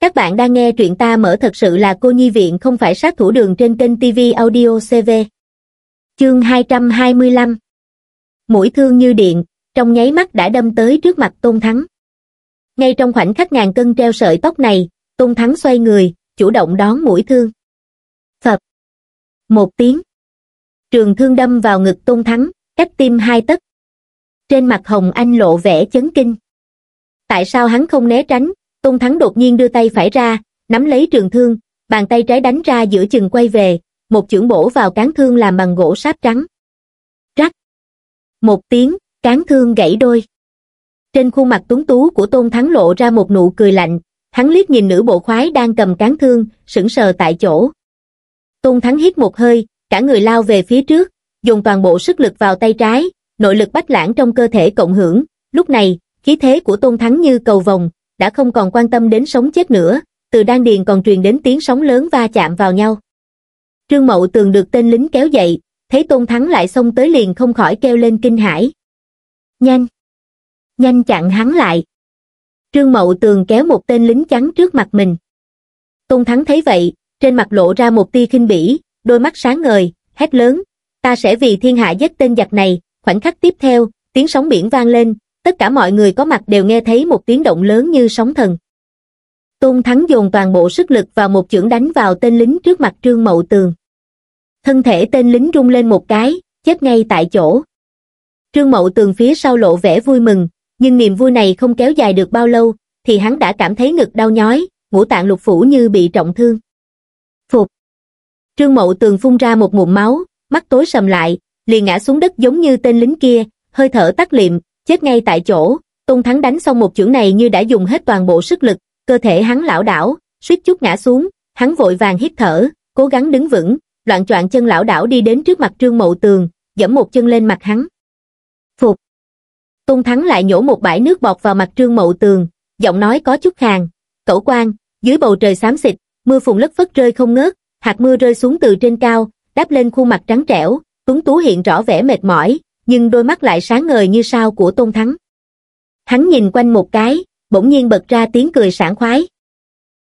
Các bạn đang nghe truyện ta mở thật sự là cô nhi viện không phải sát thủ đường trên kênh TV Audio CV. Chương 225 Mũi thương như điện, trong nháy mắt đã đâm tới trước mặt Tôn Thắng. Ngay trong khoảnh khắc ngàn cân treo sợi tóc này, Tôn Thắng xoay người, chủ động đón mũi thương. phật Một tiếng Trường thương đâm vào ngực Tôn Thắng, cách tim hai tấc. Trên mặt Hồng Anh lộ vẻ chấn kinh. Tại sao hắn không né tránh, tôn thắng đột nhiên đưa tay phải ra nắm lấy trường thương bàn tay trái đánh ra giữa chừng quay về một chưởng bổ vào cán thương làm bằng gỗ sáp trắng rắc một tiếng cán thương gãy đôi trên khuôn mặt tuấn tú của tôn thắng lộ ra một nụ cười lạnh hắn liếc nhìn nữ bộ khoái đang cầm cán thương sững sờ tại chỗ tôn thắng hít một hơi cả người lao về phía trước dùng toàn bộ sức lực vào tay trái nội lực bách lãng trong cơ thể cộng hưởng lúc này khí thế của tôn thắng như cầu vồng đã không còn quan tâm đến sống chết nữa, từ đan điền còn truyền đến tiếng sóng lớn va chạm vào nhau. Trương Mậu Tường được tên lính kéo dậy, thấy Tôn Thắng lại xông tới liền không khỏi kêu lên kinh hãi. Nhanh! Nhanh chặn hắn lại! Trương Mậu Tường kéo một tên lính trắng trước mặt mình. Tôn Thắng thấy vậy, trên mặt lộ ra một tia khinh bỉ, đôi mắt sáng ngời, hét lớn, ta sẽ vì thiên hạ giết tên giặc này, khoảnh khắc tiếp theo, tiếng sóng biển vang lên, tất cả mọi người có mặt đều nghe thấy một tiếng động lớn như sóng thần. Tôn Thắng dồn toàn bộ sức lực vào một chưởng đánh vào tên lính trước mặt Trương Mậu Tường. Thân thể tên lính rung lên một cái, chết ngay tại chỗ. Trương Mậu Tường phía sau lộ vẻ vui mừng, nhưng niềm vui này không kéo dài được bao lâu, thì hắn đã cảm thấy ngực đau nhói, ngũ tạng lục phủ như bị trọng thương. Phục. Trương Mậu Tường phun ra một ngụm máu, mắt tối sầm lại, liền ngã xuống đất giống như tên lính kia, hơi thở tắt liệm, chết ngay tại chỗ, Tôn Thắng đánh xong một chưởng này như đã dùng hết toàn bộ sức lực, cơ thể hắn lão đảo, suýt chút ngã xuống, hắn vội vàng hít thở, cố gắng đứng vững, loạn choạng chân lão đảo đi đến trước mặt Trương Mậu Tường, giẫm một chân lên mặt hắn. Phục. Tôn Thắng lại nhổ một bãi nước bọt vào mặt Trương Mậu Tường, giọng nói có chút khàn, "Cẩu quan, dưới bầu trời xám xịt, mưa phùn lất phất rơi không ngớt, hạt mưa rơi xuống từ trên cao, đáp lên khuôn mặt trắng trẻo, Tuấn Tú hiện rõ vẻ mệt mỏi, nhưng đôi mắt lại sáng ngời như sao của Tôn Thắng. Hắn nhìn quanh một cái, bỗng nhiên bật ra tiếng cười sảng khoái.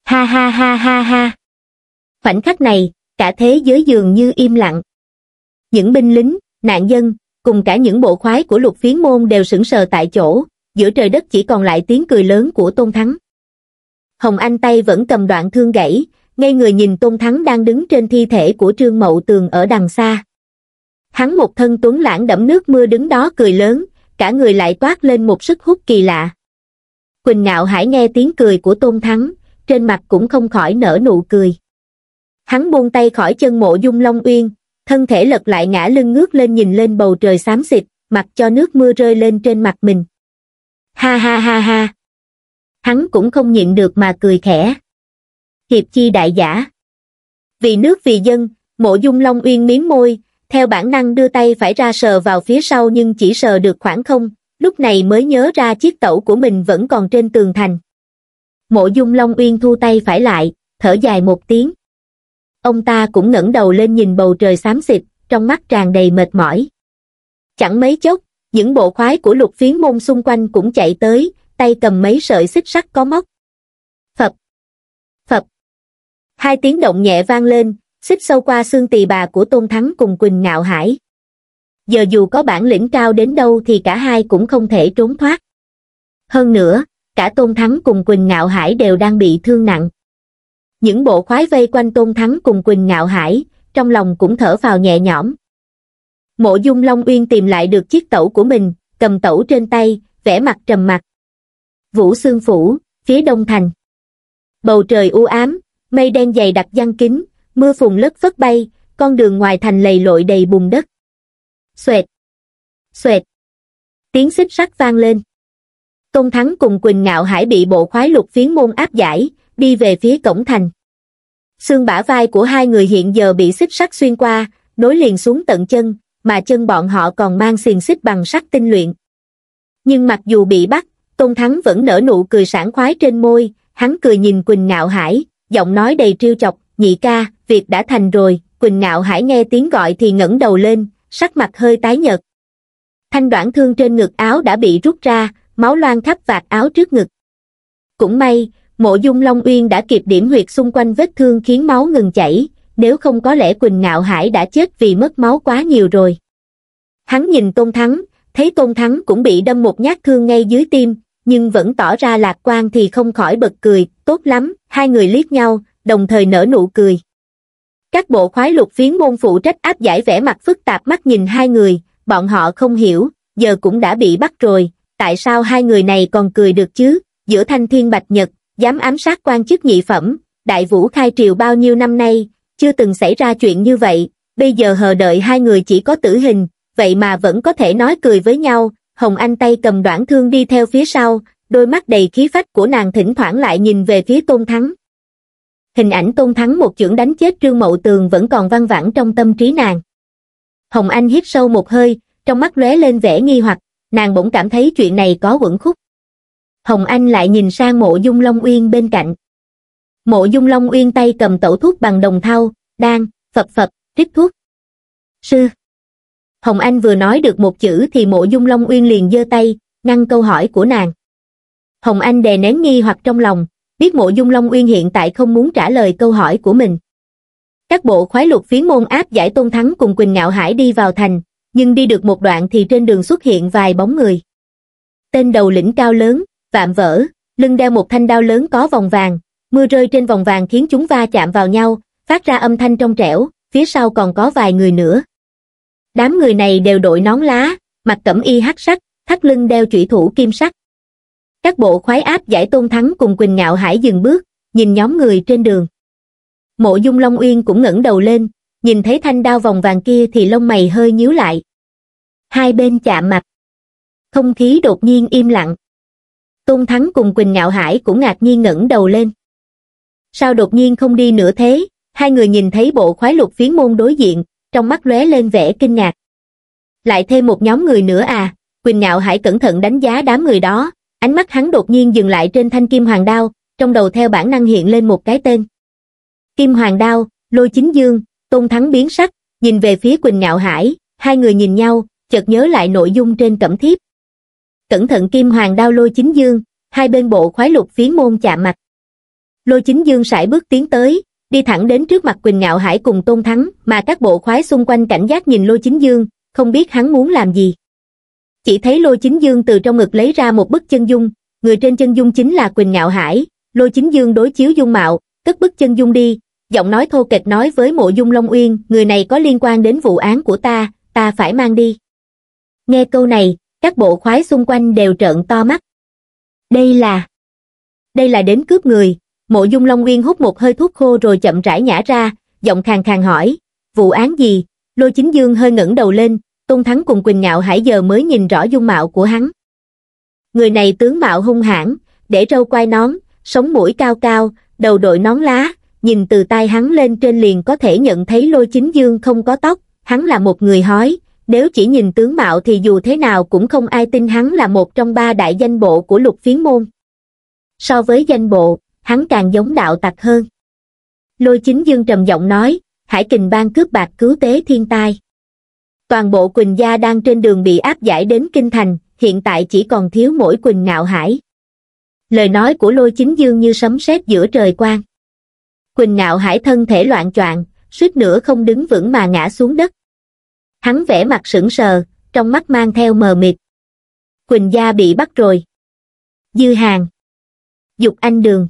Ha ha ha ha ha. Khoảnh khắc này, cả thế giới dường như im lặng. Những binh lính, nạn dân, cùng cả những bộ khoái của lục phiến môn đều sững sờ tại chỗ, giữa trời đất chỉ còn lại tiếng cười lớn của Tôn Thắng. Hồng Anh tay vẫn cầm đoạn thương gãy, ngay người nhìn Tôn Thắng đang đứng trên thi thể của Trương Mậu Tường ở đằng xa hắn một thân tuấn lãng đẫm nước mưa đứng đó cười lớn cả người lại toát lên một sức hút kỳ lạ quỳnh ngạo hải nghe tiếng cười của tôn thắng trên mặt cũng không khỏi nở nụ cười hắn buông tay khỏi chân mộ dung long uyên thân thể lật lại ngã lưng ngước lên nhìn lên bầu trời xám xịt mặc cho nước mưa rơi lên trên mặt mình ha ha ha ha hắn cũng không nhịn được mà cười khẽ hiệp chi đại giả vì nước vì dân mộ dung long uyên miếng môi theo bản năng đưa tay phải ra sờ vào phía sau nhưng chỉ sờ được khoảng không, lúc này mới nhớ ra chiếc tẩu của mình vẫn còn trên tường thành. Mộ dung Long Uyên thu tay phải lại, thở dài một tiếng. Ông ta cũng ngẩng đầu lên nhìn bầu trời xám xịt, trong mắt tràn đầy mệt mỏi. Chẳng mấy chốc, những bộ khoái của lục phiến môn xung quanh cũng chạy tới, tay cầm mấy sợi xích sắt có móc. Phập! Phập! Hai tiếng động nhẹ vang lên, xích sâu qua xương tỳ bà của tôn thắng cùng quỳnh ngạo hải giờ dù có bản lĩnh cao đến đâu thì cả hai cũng không thể trốn thoát hơn nữa cả tôn thắng cùng quỳnh ngạo hải đều đang bị thương nặng những bộ khoái vây quanh tôn thắng cùng quỳnh ngạo hải trong lòng cũng thở vào nhẹ nhõm mộ dung long uyên tìm lại được chiếc tẩu của mình cầm tẩu trên tay vẻ mặt trầm mặc vũ xương phủ phía đông thành bầu trời u ám mây đen dày đặc giăng kính mưa phùn lất phất bay, con đường ngoài thành lầy lội đầy bùn đất. Xoẹt! Xoẹt! Tiếng xích sắt vang lên. Tôn Thắng cùng Quỳnh Ngạo Hải bị bộ khoái lục phiến môn áp giải, đi về phía cổng thành. Xương bả vai của hai người hiện giờ bị xích sắt xuyên qua, nối liền xuống tận chân, mà chân bọn họ còn mang xiềng xích bằng sắt tinh luyện. Nhưng mặc dù bị bắt, Tôn Thắng vẫn nở nụ cười sảng khoái trên môi, hắn cười nhìn Quỳnh Ngạo Hải, giọng nói đầy trêu chọc nhị ca, việc đã thành rồi, Quỳnh Ngạo Hải nghe tiếng gọi thì ngẩng đầu lên, sắc mặt hơi tái nhợt. Thanh đoạn thương trên ngực áo đã bị rút ra, máu loang khắp vạt áo trước ngực. Cũng may, mộ dung Long Uyên đã kịp điểm huyệt xung quanh vết thương khiến máu ngừng chảy, nếu không có lẽ Quỳnh Ngạo Hải đã chết vì mất máu quá nhiều rồi. Hắn nhìn Tôn Thắng, thấy Tôn Thắng cũng bị đâm một nhát thương ngay dưới tim, nhưng vẫn tỏ ra lạc quan thì không khỏi bật cười, tốt lắm, hai người liếc nhau, đồng thời nở nụ cười. Các bộ khoái lục phiến môn phụ trách áp giải vẻ mặt phức tạp mắt nhìn hai người, bọn họ không hiểu, giờ cũng đã bị bắt rồi, tại sao hai người này còn cười được chứ, giữa thanh thiên bạch nhật, dám ám sát quan chức nhị phẩm, đại vũ khai triều bao nhiêu năm nay, chưa từng xảy ra chuyện như vậy, bây giờ hờ đợi hai người chỉ có tử hình, vậy mà vẫn có thể nói cười với nhau, Hồng Anh tay cầm đoạn thương đi theo phía sau, đôi mắt đầy khí phách của nàng thỉnh thoảng lại nhìn về phía Tôn Thắng hình ảnh tôn thắng một chưởng đánh chết trương mậu tường vẫn còn văng vẳng trong tâm trí nàng hồng anh hít sâu một hơi trong mắt lóe lên vẻ nghi hoặc nàng bỗng cảm thấy chuyện này có quẩn khúc hồng anh lại nhìn sang mộ dung long uyên bên cạnh mộ dung long uyên tay cầm tẩu thuốc bằng đồng thau đang phập phập trích thuốc sư hồng anh vừa nói được một chữ thì mộ dung long uyên liền giơ tay ngăn câu hỏi của nàng hồng anh đè nén nghi hoặc trong lòng biết mộ dung Long Uyên hiện tại không muốn trả lời câu hỏi của mình. Các bộ khoái lục phiến môn áp giải Tôn Thắng cùng Quỳnh Ngạo Hải đi vào thành, nhưng đi được một đoạn thì trên đường xuất hiện vài bóng người. Tên đầu lĩnh cao lớn, vạm vỡ, lưng đeo một thanh đao lớn có vòng vàng, mưa rơi trên vòng vàng khiến chúng va chạm vào nhau, phát ra âm thanh trong trẻo, phía sau còn có vài người nữa. Đám người này đều đội nón lá, mặt cẩm y hắc sắc, thắt lưng đeo chủy thủ kim sắc các bộ khoái áp giải tôn thắng cùng quỳnh ngạo hải dừng bước nhìn nhóm người trên đường mộ dung long uyên cũng ngẩng đầu lên nhìn thấy thanh đao vòng vàng kia thì lông mày hơi nhíu lại hai bên chạm mặt không khí đột nhiên im lặng tôn thắng cùng quỳnh ngạo hải cũng ngạc nhiên ngẩng đầu lên sao đột nhiên không đi nữa thế hai người nhìn thấy bộ khoái lục phiến môn đối diện trong mắt lóe lên vẻ kinh ngạc lại thêm một nhóm người nữa à quỳnh ngạo hải cẩn thận đánh giá đám người đó Ánh mắt hắn đột nhiên dừng lại trên thanh kim hoàng đao, trong đầu theo bản năng hiện lên một cái tên. Kim hoàng đao, lôi chính dương, tôn thắng biến sắc, nhìn về phía Quỳnh Ngạo Hải, hai người nhìn nhau, chợt nhớ lại nội dung trên cẩm thiếp. Cẩn thận kim hoàng đao lôi chính dương, hai bên bộ khoái lục phiến môn chạm mặt. Lôi chính dương sải bước tiến tới, đi thẳng đến trước mặt Quỳnh Ngạo Hải cùng Tôn Thắng, mà các bộ khoái xung quanh cảnh giác nhìn Lôi Chính Dương, không biết hắn muốn làm gì chỉ thấy lôi chính dương từ trong ngực lấy ra một bức chân dung người trên chân dung chính là quỳnh ngạo hải lôi chính dương đối chiếu dung mạo cất bức chân dung đi giọng nói thô kệch nói với mộ dung long uyên người này có liên quan đến vụ án của ta ta phải mang đi nghe câu này các bộ khoái xung quanh đều trợn to mắt đây là đây là đến cướp người mộ dung long uyên hút một hơi thuốc khô rồi chậm rãi nhả ra giọng khàn khàn hỏi vụ án gì lôi chính dương hơi ngẩng đầu lên Tôn Thắng cùng Quỳnh Ngạo Hải giờ mới nhìn rõ dung mạo của hắn. Người này tướng mạo hung hãn, để râu quai nón, sống mũi cao cao, đầu đội nón lá, nhìn từ tai hắn lên trên liền có thể nhận thấy lôi chính dương không có tóc, hắn là một người hói, nếu chỉ nhìn tướng mạo thì dù thế nào cũng không ai tin hắn là một trong ba đại danh bộ của lục phiến môn. So với danh bộ, hắn càng giống đạo tặc hơn. Lôi chính dương trầm giọng nói, hải kình ban cướp bạc cứu tế thiên tai toàn bộ Quỳnh gia đang trên đường bị áp giải đến Kinh Thành, hiện tại chỉ còn thiếu mỗi Quỳnh Ngạo Hải. Lời nói của lôi chính dương như sấm sét giữa trời quang. Quỳnh Ngạo Hải thân thể loạn choạng, suýt nữa không đứng vững mà ngã xuống đất. Hắn vẻ mặt sững sờ, trong mắt mang theo mờ mịt. Quỳnh gia bị bắt rồi. Dư hàng. Dục anh đường.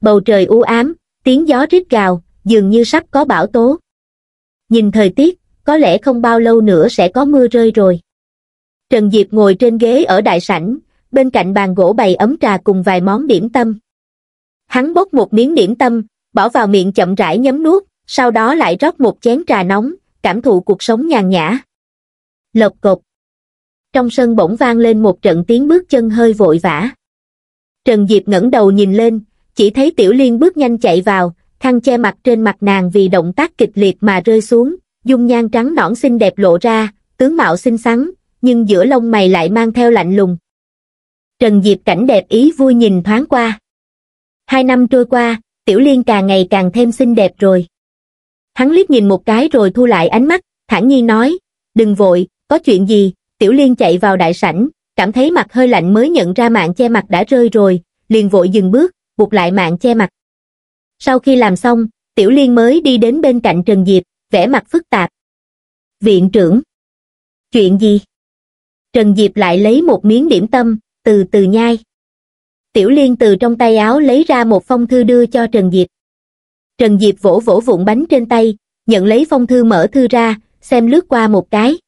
Bầu trời u ám, tiếng gió rít gào, dường như sắp có bão tố. Nhìn thời tiết, có lẽ không bao lâu nữa sẽ có mưa rơi rồi. Trần Diệp ngồi trên ghế ở đại sảnh, bên cạnh bàn gỗ bày ấm trà cùng vài món điểm tâm. Hắn bốc một miếng điểm tâm, bỏ vào miệng chậm rãi nhấm nuốt, sau đó lại rót một chén trà nóng, cảm thụ cuộc sống nhàn nhã. Lộc cộc. Trong sân bỗng vang lên một trận tiếng bước chân hơi vội vã. Trần Diệp ngẩng đầu nhìn lên, chỉ thấy Tiểu Liên bước nhanh chạy vào, khăn che mặt trên mặt nàng vì động tác kịch liệt mà rơi xuống, dung nhan trắng nõn xinh đẹp lộ ra, tướng mạo xinh xắn, nhưng giữa lông mày lại mang theo lạnh lùng. Trần Diệp cảnh đẹp ý vui nhìn thoáng qua. Hai năm trôi qua, Tiểu Liên càng ngày càng thêm xinh đẹp rồi. Hắn liếc nhìn một cái rồi thu lại ánh mắt, thản nhiên nói, đừng vội, có chuyện gì, Tiểu Liên chạy vào đại sảnh, cảm thấy mặt hơi lạnh mới nhận ra mạng che mặt đã rơi rồi, liền vội dừng bước, buộc lại mạng che mặt. Sau khi làm xong, Tiểu Liên mới đi đến bên cạnh Trần Diệp, vẻ mặt phức tạp. Viện trưởng. Chuyện gì? Trần Diệp lại lấy một miếng điểm tâm, từ từ nhai. Tiểu Liên từ trong tay áo lấy ra một phong thư đưa cho Trần Diệp. Trần Diệp vỗ vỗ vụn bánh trên tay, nhận lấy phong thư mở thư ra, xem lướt qua một cái.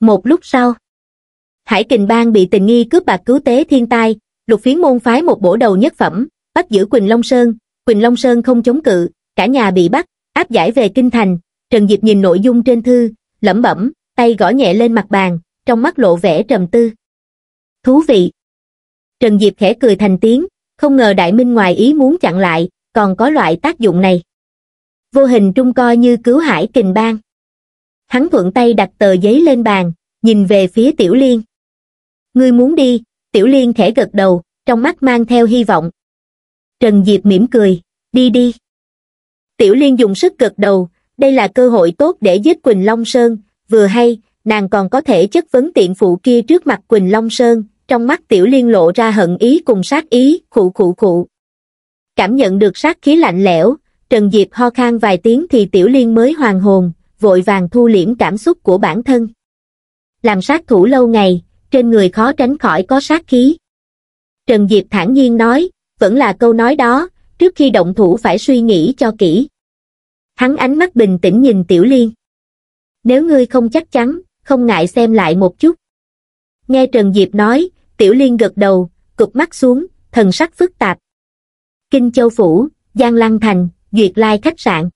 Một lúc sau, Hải Kình Bang bị tình nghi cướp bạc cứu tế thiên tai, lục phiến môn phái một bổ đầu nhất phẩm, bắt giữ Quỳnh Long Sơn. Quỳnh Long Sơn không chống cự, cả nhà bị bắt, áp giải về Kinh Thành, Trần Diệp nhìn nội dung trên thư, lẩm bẩm, tay gõ nhẹ lên mặt bàn, trong mắt lộ vẻ trầm tư. Thú vị! Trần Diệp khẽ cười thành tiếng, không ngờ Đại Minh ngoài ý muốn chặn lại, còn có loại tác dụng này. Vô hình trung coi như cứu hải kình bang. Hắn thuận tay đặt tờ giấy lên bàn, nhìn về phía Tiểu Liên. Ngươi muốn đi, Tiểu Liên khẽ gật đầu, trong mắt mang theo hy vọng. Trần Diệp mỉm cười, đi đi. Tiểu Liên dùng sức gật đầu, đây là cơ hội tốt để giết Quỳnh Long Sơn, vừa hay, nàng còn có thể chất vấn tiện phụ kia trước mặt Quỳnh Long Sơn, trong mắt tiểu liên lộ ra hận ý cùng sát ý, khụ khụ khụ. Cảm nhận được sát khí lạnh lẽo, Trần Diệp ho khan vài tiếng thì tiểu liên mới hoàn hồn, vội vàng thu liễm cảm xúc của bản thân. Làm sát thủ lâu ngày, trên người khó tránh khỏi có sát khí. Trần Diệp thản nhiên nói, vẫn là câu nói đó, trước khi động thủ phải suy nghĩ cho kỹ. Hắn ánh mắt bình tĩnh nhìn Tiểu Liên. Nếu ngươi không chắc chắn, không ngại xem lại một chút. Nghe Trần Diệp nói, Tiểu Liên gật đầu, cụp mắt xuống, thần sắc phức tạp. Kinh Châu Phủ, Giang Lăng Thành, Duyệt Lai khách sạn.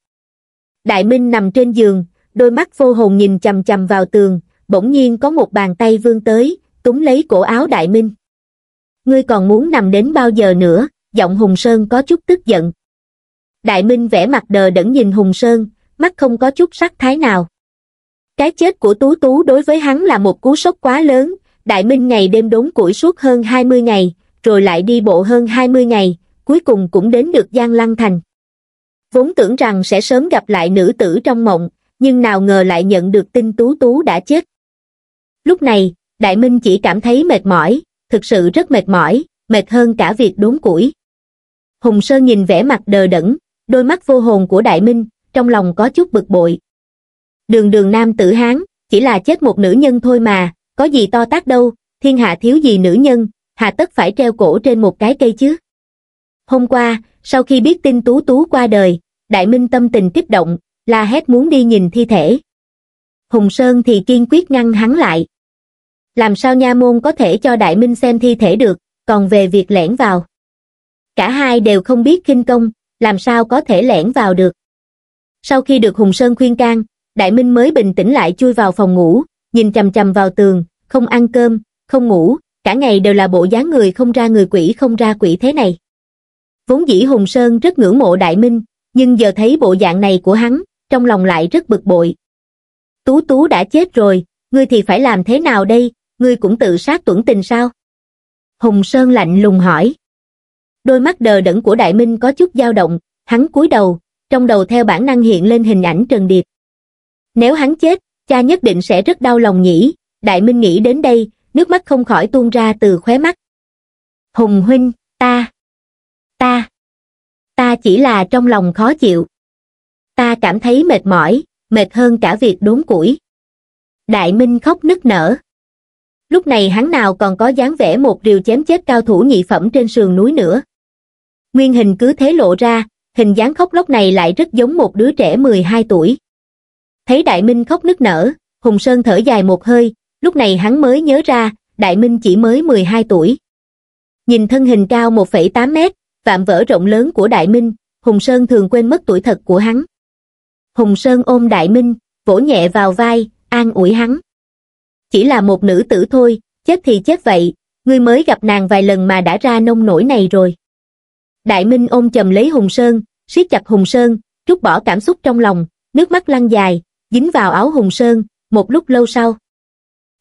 Đại Minh nằm trên giường, đôi mắt vô hồn nhìn chầm chầm vào tường, bỗng nhiên có một bàn tay vươn tới, túm lấy cổ áo Đại Minh. Ngươi còn muốn nằm đến bao giờ nữa, giọng Hùng Sơn có chút tức giận. Đại Minh vẻ mặt đờ đẫn nhìn Hùng Sơn, mắt không có chút sắc thái nào. Cái chết của Tú Tú đối với hắn là một cú sốc quá lớn, Đại Minh ngày đêm đốn củi suốt hơn 20 ngày, rồi lại đi bộ hơn 20 ngày, cuối cùng cũng đến được Giang Lăng Thành. Vốn tưởng rằng sẽ sớm gặp lại nữ tử trong mộng, nhưng nào ngờ lại nhận được tin Tú Tú đã chết. Lúc này, Đại Minh chỉ cảm thấy mệt mỏi, thực sự rất mệt mỏi, mệt hơn cả việc đốn củi. Hùng Sơn nhìn vẻ mặt đờ đẫn, đôi mắt vô hồn của đại minh trong lòng có chút bực bội đường đường nam tử hán chỉ là chết một nữ nhân thôi mà có gì to tác đâu thiên hạ thiếu gì nữ nhân hà tất phải treo cổ trên một cái cây chứ hôm qua sau khi biết tin tú tú qua đời đại minh tâm tình tiếp động la hét muốn đi nhìn thi thể hùng sơn thì kiên quyết ngăn hắn lại làm sao nha môn có thể cho đại minh xem thi thể được còn về việc lẻn vào cả hai đều không biết kinh công làm sao có thể lẻn vào được. Sau khi được Hùng Sơn khuyên can, Đại Minh mới bình tĩnh lại chui vào phòng ngủ, nhìn chầm chầm vào tường, không ăn cơm, không ngủ, cả ngày đều là bộ dáng người không ra người quỷ không ra quỷ thế này. Vốn dĩ Hùng Sơn rất ngưỡng mộ Đại Minh, nhưng giờ thấy bộ dạng này của hắn, trong lòng lại rất bực bội. Tú Tú đã chết rồi, ngươi thì phải làm thế nào đây, ngươi cũng tự sát tuẩn tình sao? Hùng Sơn lạnh lùng hỏi đôi mắt đờ đẫn của đại minh có chút dao động hắn cúi đầu trong đầu theo bản năng hiện lên hình ảnh trần điệp nếu hắn chết cha nhất định sẽ rất đau lòng nhỉ đại minh nghĩ đến đây nước mắt không khỏi tuôn ra từ khóe mắt hùng huynh ta ta ta chỉ là trong lòng khó chịu ta cảm thấy mệt mỏi mệt hơn cả việc đốn củi đại minh khóc nức nở lúc này hắn nào còn có dáng vẻ một điều chém chết cao thủ nhị phẩm trên sườn núi nữa nguyên hình cứ thế lộ ra, hình dáng khóc lóc này lại rất giống một đứa trẻ 12 tuổi. Thấy Đại Minh khóc nức nở, Hùng Sơn thở dài một hơi, lúc này hắn mới nhớ ra, Đại Minh chỉ mới 12 tuổi. Nhìn thân hình cao 1,8 mét, vạm vỡ rộng lớn của Đại Minh, Hùng Sơn thường quên mất tuổi thật của hắn. Hùng Sơn ôm Đại Minh, vỗ nhẹ vào vai, an ủi hắn. Chỉ là một nữ tử thôi, chết thì chết vậy, ngươi mới gặp nàng vài lần mà đã ra nông nổi này rồi. Đại Minh ôm chầm lấy Hùng Sơn, siết chặt Hùng Sơn, rút bỏ cảm xúc trong lòng, nước mắt lăn dài, dính vào áo Hùng Sơn, một lúc lâu sau.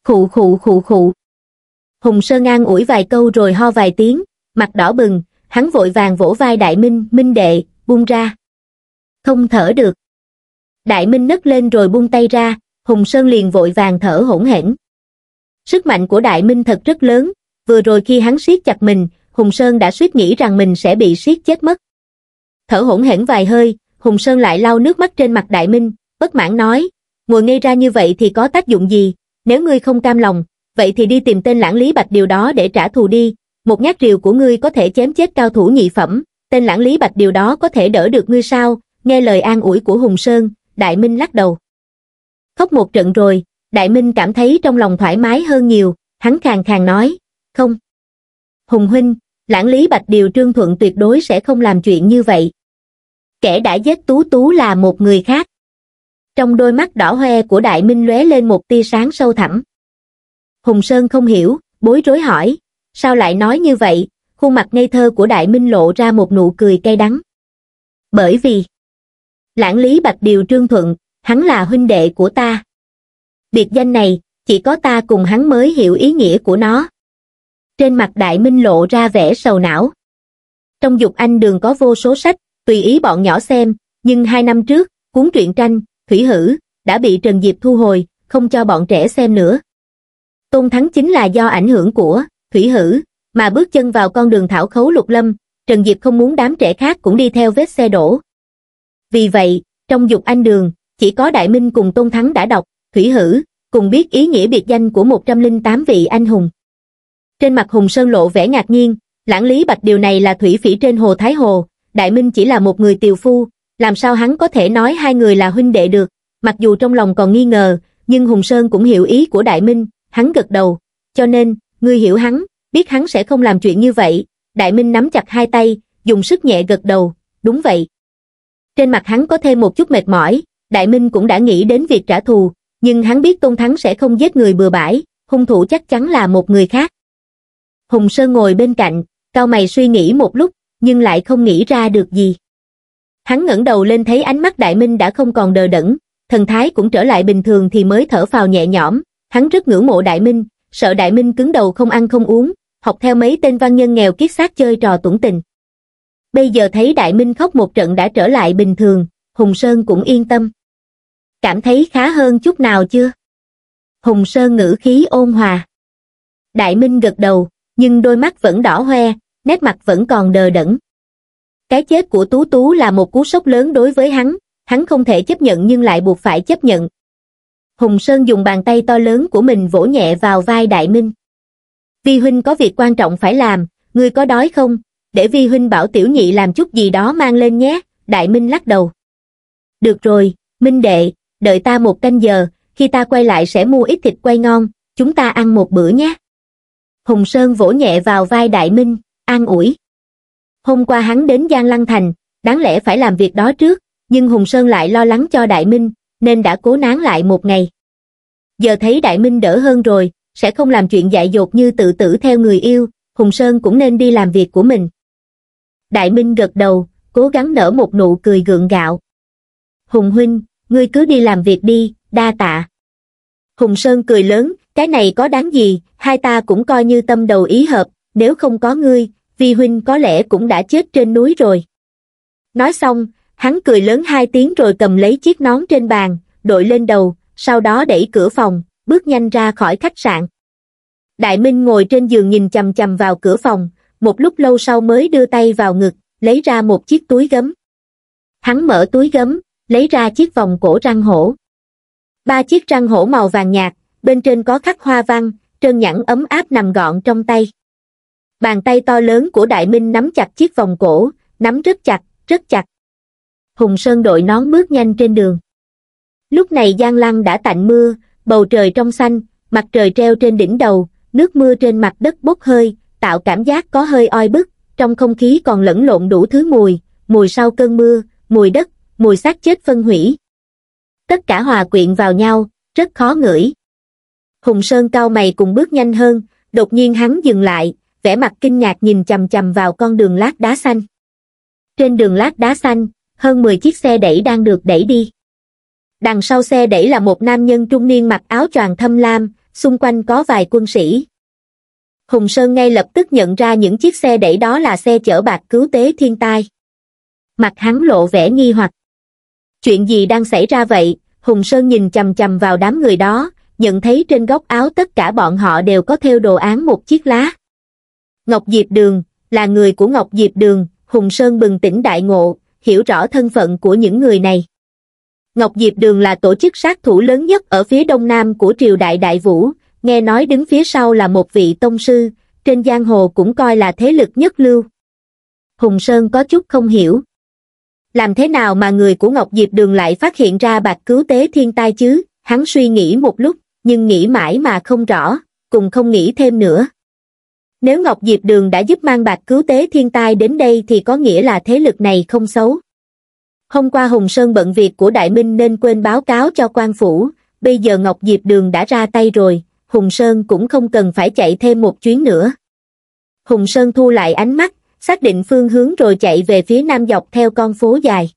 Khụ khụ khụ khụ. Hùng Sơn an ủi vài câu rồi ho vài tiếng, mặt đỏ bừng, hắn vội vàng vỗ vai Đại Minh, Minh đệ, buông ra. Không thở được. Đại Minh nấc lên rồi buông tay ra, Hùng Sơn liền vội vàng thở hỗn hển. Sức mạnh của Đại Minh thật rất lớn, vừa rồi khi hắn siết chặt mình, Hùng Sơn đã suýt nghĩ rằng mình sẽ bị siết chết mất. Thở hổn hển vài hơi, Hùng Sơn lại lau nước mắt trên mặt Đại Minh, bất mãn nói, ngồi ngay ra như vậy thì có tác dụng gì, nếu ngươi không cam lòng, vậy thì đi tìm tên lãng Lý Bạch điều đó để trả thù đi, một nhát rìu của ngươi có thể chém chết cao thủ nhị phẩm, tên lãng Lý Bạch điều đó có thể đỡ được ngươi sao, nghe lời an ủi của Hùng Sơn, Đại Minh lắc đầu. Khóc một trận rồi, Đại Minh cảm thấy trong lòng thoải mái hơn nhiều, hắn khàn khàn nói, không. Hùng Huynh, lãng lý bạch điều trương thuận tuyệt đối sẽ không làm chuyện như vậy. Kẻ đã giết tú tú là một người khác. Trong đôi mắt đỏ hoe của đại minh lóe lên một tia sáng sâu thẳm. Hùng Sơn không hiểu, bối rối hỏi, sao lại nói như vậy, khuôn mặt ngây thơ của đại minh lộ ra một nụ cười cay đắng. Bởi vì, lãng lý bạch điều trương thuận, hắn là huynh đệ của ta. Biệt danh này, chỉ có ta cùng hắn mới hiểu ý nghĩa của nó trên mặt đại minh lộ ra vẻ sầu não. Trong dục anh đường có vô số sách, tùy ý bọn nhỏ xem, nhưng hai năm trước, cuốn truyện tranh, thủy hữ, đã bị Trần Diệp thu hồi, không cho bọn trẻ xem nữa. Tôn Thắng chính là do ảnh hưởng của thủy hữ, mà bước chân vào con đường thảo khấu lục lâm, Trần Diệp không muốn đám trẻ khác cũng đi theo vết xe đổ. Vì vậy, trong dục anh đường, chỉ có Đại Minh cùng Tôn Thắng đã đọc, thủy hữ, cùng biết ý nghĩa biệt danh của 108 vị anh hùng. Trên mặt Hùng Sơn lộ vẻ ngạc nhiên, lãng lý bạch điều này là thủy phỉ trên hồ Thái Hồ, Đại Minh chỉ là một người tiều phu, làm sao hắn có thể nói hai người là huynh đệ được, mặc dù trong lòng còn nghi ngờ, nhưng Hùng Sơn cũng hiểu ý của Đại Minh, hắn gật đầu, cho nên, ngươi hiểu hắn, biết hắn sẽ không làm chuyện như vậy, Đại Minh nắm chặt hai tay, dùng sức nhẹ gật đầu, đúng vậy. Trên mặt hắn có thêm một chút mệt mỏi, Đại Minh cũng đã nghĩ đến việc trả thù, nhưng hắn biết Tôn Thắng sẽ không giết người bừa bãi, hung thủ chắc chắn là một người khác. Hùng Sơn ngồi bên cạnh, cao mày suy nghĩ một lúc, nhưng lại không nghĩ ra được gì. Hắn ngẩng đầu lên thấy ánh mắt Đại Minh đã không còn đờ đẫn, thần thái cũng trở lại bình thường thì mới thở phào nhẹ nhõm, hắn rất ngưỡng mộ Đại Minh, sợ Đại Minh cứng đầu không ăn không uống, học theo mấy tên văn nhân nghèo kiết xác chơi trò tủng tình. Bây giờ thấy Đại Minh khóc một trận đã trở lại bình thường, Hùng Sơn cũng yên tâm. Cảm thấy khá hơn chút nào chưa? Hùng Sơn ngữ khí ôn hòa. Đại Minh gật đầu, nhưng đôi mắt vẫn đỏ hoe nét mặt vẫn còn đờ đẫn cái chết của tú tú là một cú sốc lớn đối với hắn hắn không thể chấp nhận nhưng lại buộc phải chấp nhận hùng sơn dùng bàn tay to lớn của mình vỗ nhẹ vào vai đại minh vi huynh có việc quan trọng phải làm ngươi có đói không để vi huynh bảo tiểu nhị làm chút gì đó mang lên nhé đại minh lắc đầu được rồi minh đệ đợi ta một canh giờ khi ta quay lại sẽ mua ít thịt quay ngon chúng ta ăn một bữa nhé Hùng Sơn vỗ nhẹ vào vai Đại Minh, an ủi. Hôm qua hắn đến Giang Lăng Thành, đáng lẽ phải làm việc đó trước, nhưng Hùng Sơn lại lo lắng cho Đại Minh, nên đã cố nán lại một ngày. Giờ thấy Đại Minh đỡ hơn rồi, sẽ không làm chuyện dại dột như tự tử theo người yêu, Hùng Sơn cũng nên đi làm việc của mình. Đại Minh gật đầu, cố gắng nở một nụ cười gượng gạo. Hùng Huynh, ngươi cứ đi làm việc đi, đa tạ. Hùng Sơn cười lớn, cái này có đáng gì hai ta cũng coi như tâm đầu ý hợp nếu không có ngươi vi huynh có lẽ cũng đã chết trên núi rồi nói xong hắn cười lớn hai tiếng rồi cầm lấy chiếc nón trên bàn đội lên đầu sau đó đẩy cửa phòng bước nhanh ra khỏi khách sạn đại minh ngồi trên giường nhìn chầm chầm vào cửa phòng một lúc lâu sau mới đưa tay vào ngực lấy ra một chiếc túi gấm hắn mở túi gấm lấy ra chiếc vòng cổ răng hổ ba chiếc răng hổ màu vàng nhạt bên trên có khắc hoa văn trơn nhẵn ấm áp nằm gọn trong tay bàn tay to lớn của đại minh nắm chặt chiếc vòng cổ nắm rất chặt rất chặt hùng sơn đội nón bước nhanh trên đường lúc này giang lăng đã tạnh mưa bầu trời trong xanh mặt trời treo trên đỉnh đầu nước mưa trên mặt đất bốc hơi tạo cảm giác có hơi oi bức trong không khí còn lẫn lộn đủ thứ mùi mùi sau cơn mưa mùi đất mùi xác chết phân hủy tất cả hòa quyện vào nhau rất khó ngửi Hùng Sơn cao mày cùng bước nhanh hơn, đột nhiên hắn dừng lại, vẻ mặt kinh ngạc nhìn chầm chầm vào con đường lát đá xanh. Trên đường lát đá xanh, hơn 10 chiếc xe đẩy đang được đẩy đi. Đằng sau xe đẩy là một nam nhân trung niên mặc áo choàng thâm lam, xung quanh có vài quân sĩ. Hùng Sơn ngay lập tức nhận ra những chiếc xe đẩy đó là xe chở bạc cứu tế thiên tai. Mặt hắn lộ vẻ nghi hoặc. Chuyện gì đang xảy ra vậy? Hùng Sơn nhìn chầm chầm vào đám người đó, nhận thấy trên góc áo tất cả bọn họ đều có theo đồ án một chiếc lá. Ngọc Diệp Đường, là người của Ngọc Diệp Đường, Hùng Sơn bừng tỉnh đại ngộ, hiểu rõ thân phận của những người này. Ngọc Diệp Đường là tổ chức sát thủ lớn nhất ở phía đông nam của triều đại đại vũ, nghe nói đứng phía sau là một vị tông sư, trên giang hồ cũng coi là thế lực nhất lưu. Hùng Sơn có chút không hiểu. Làm thế nào mà người của Ngọc Diệp Đường lại phát hiện ra bạc cứu tế thiên tai chứ? Hắn suy nghĩ một lúc, nhưng nghĩ mãi mà không rõ, cùng không nghĩ thêm nữa. Nếu Ngọc Diệp Đường đã giúp mang bạc cứu tế thiên tai đến đây thì có nghĩa là thế lực này không xấu. Hôm qua Hùng Sơn bận việc của Đại Minh nên quên báo cáo cho quan phủ, bây giờ Ngọc Diệp Đường đã ra tay rồi, Hùng Sơn cũng không cần phải chạy thêm một chuyến nữa. Hùng Sơn thu lại ánh mắt, xác định phương hướng rồi chạy về phía nam dọc theo con phố dài.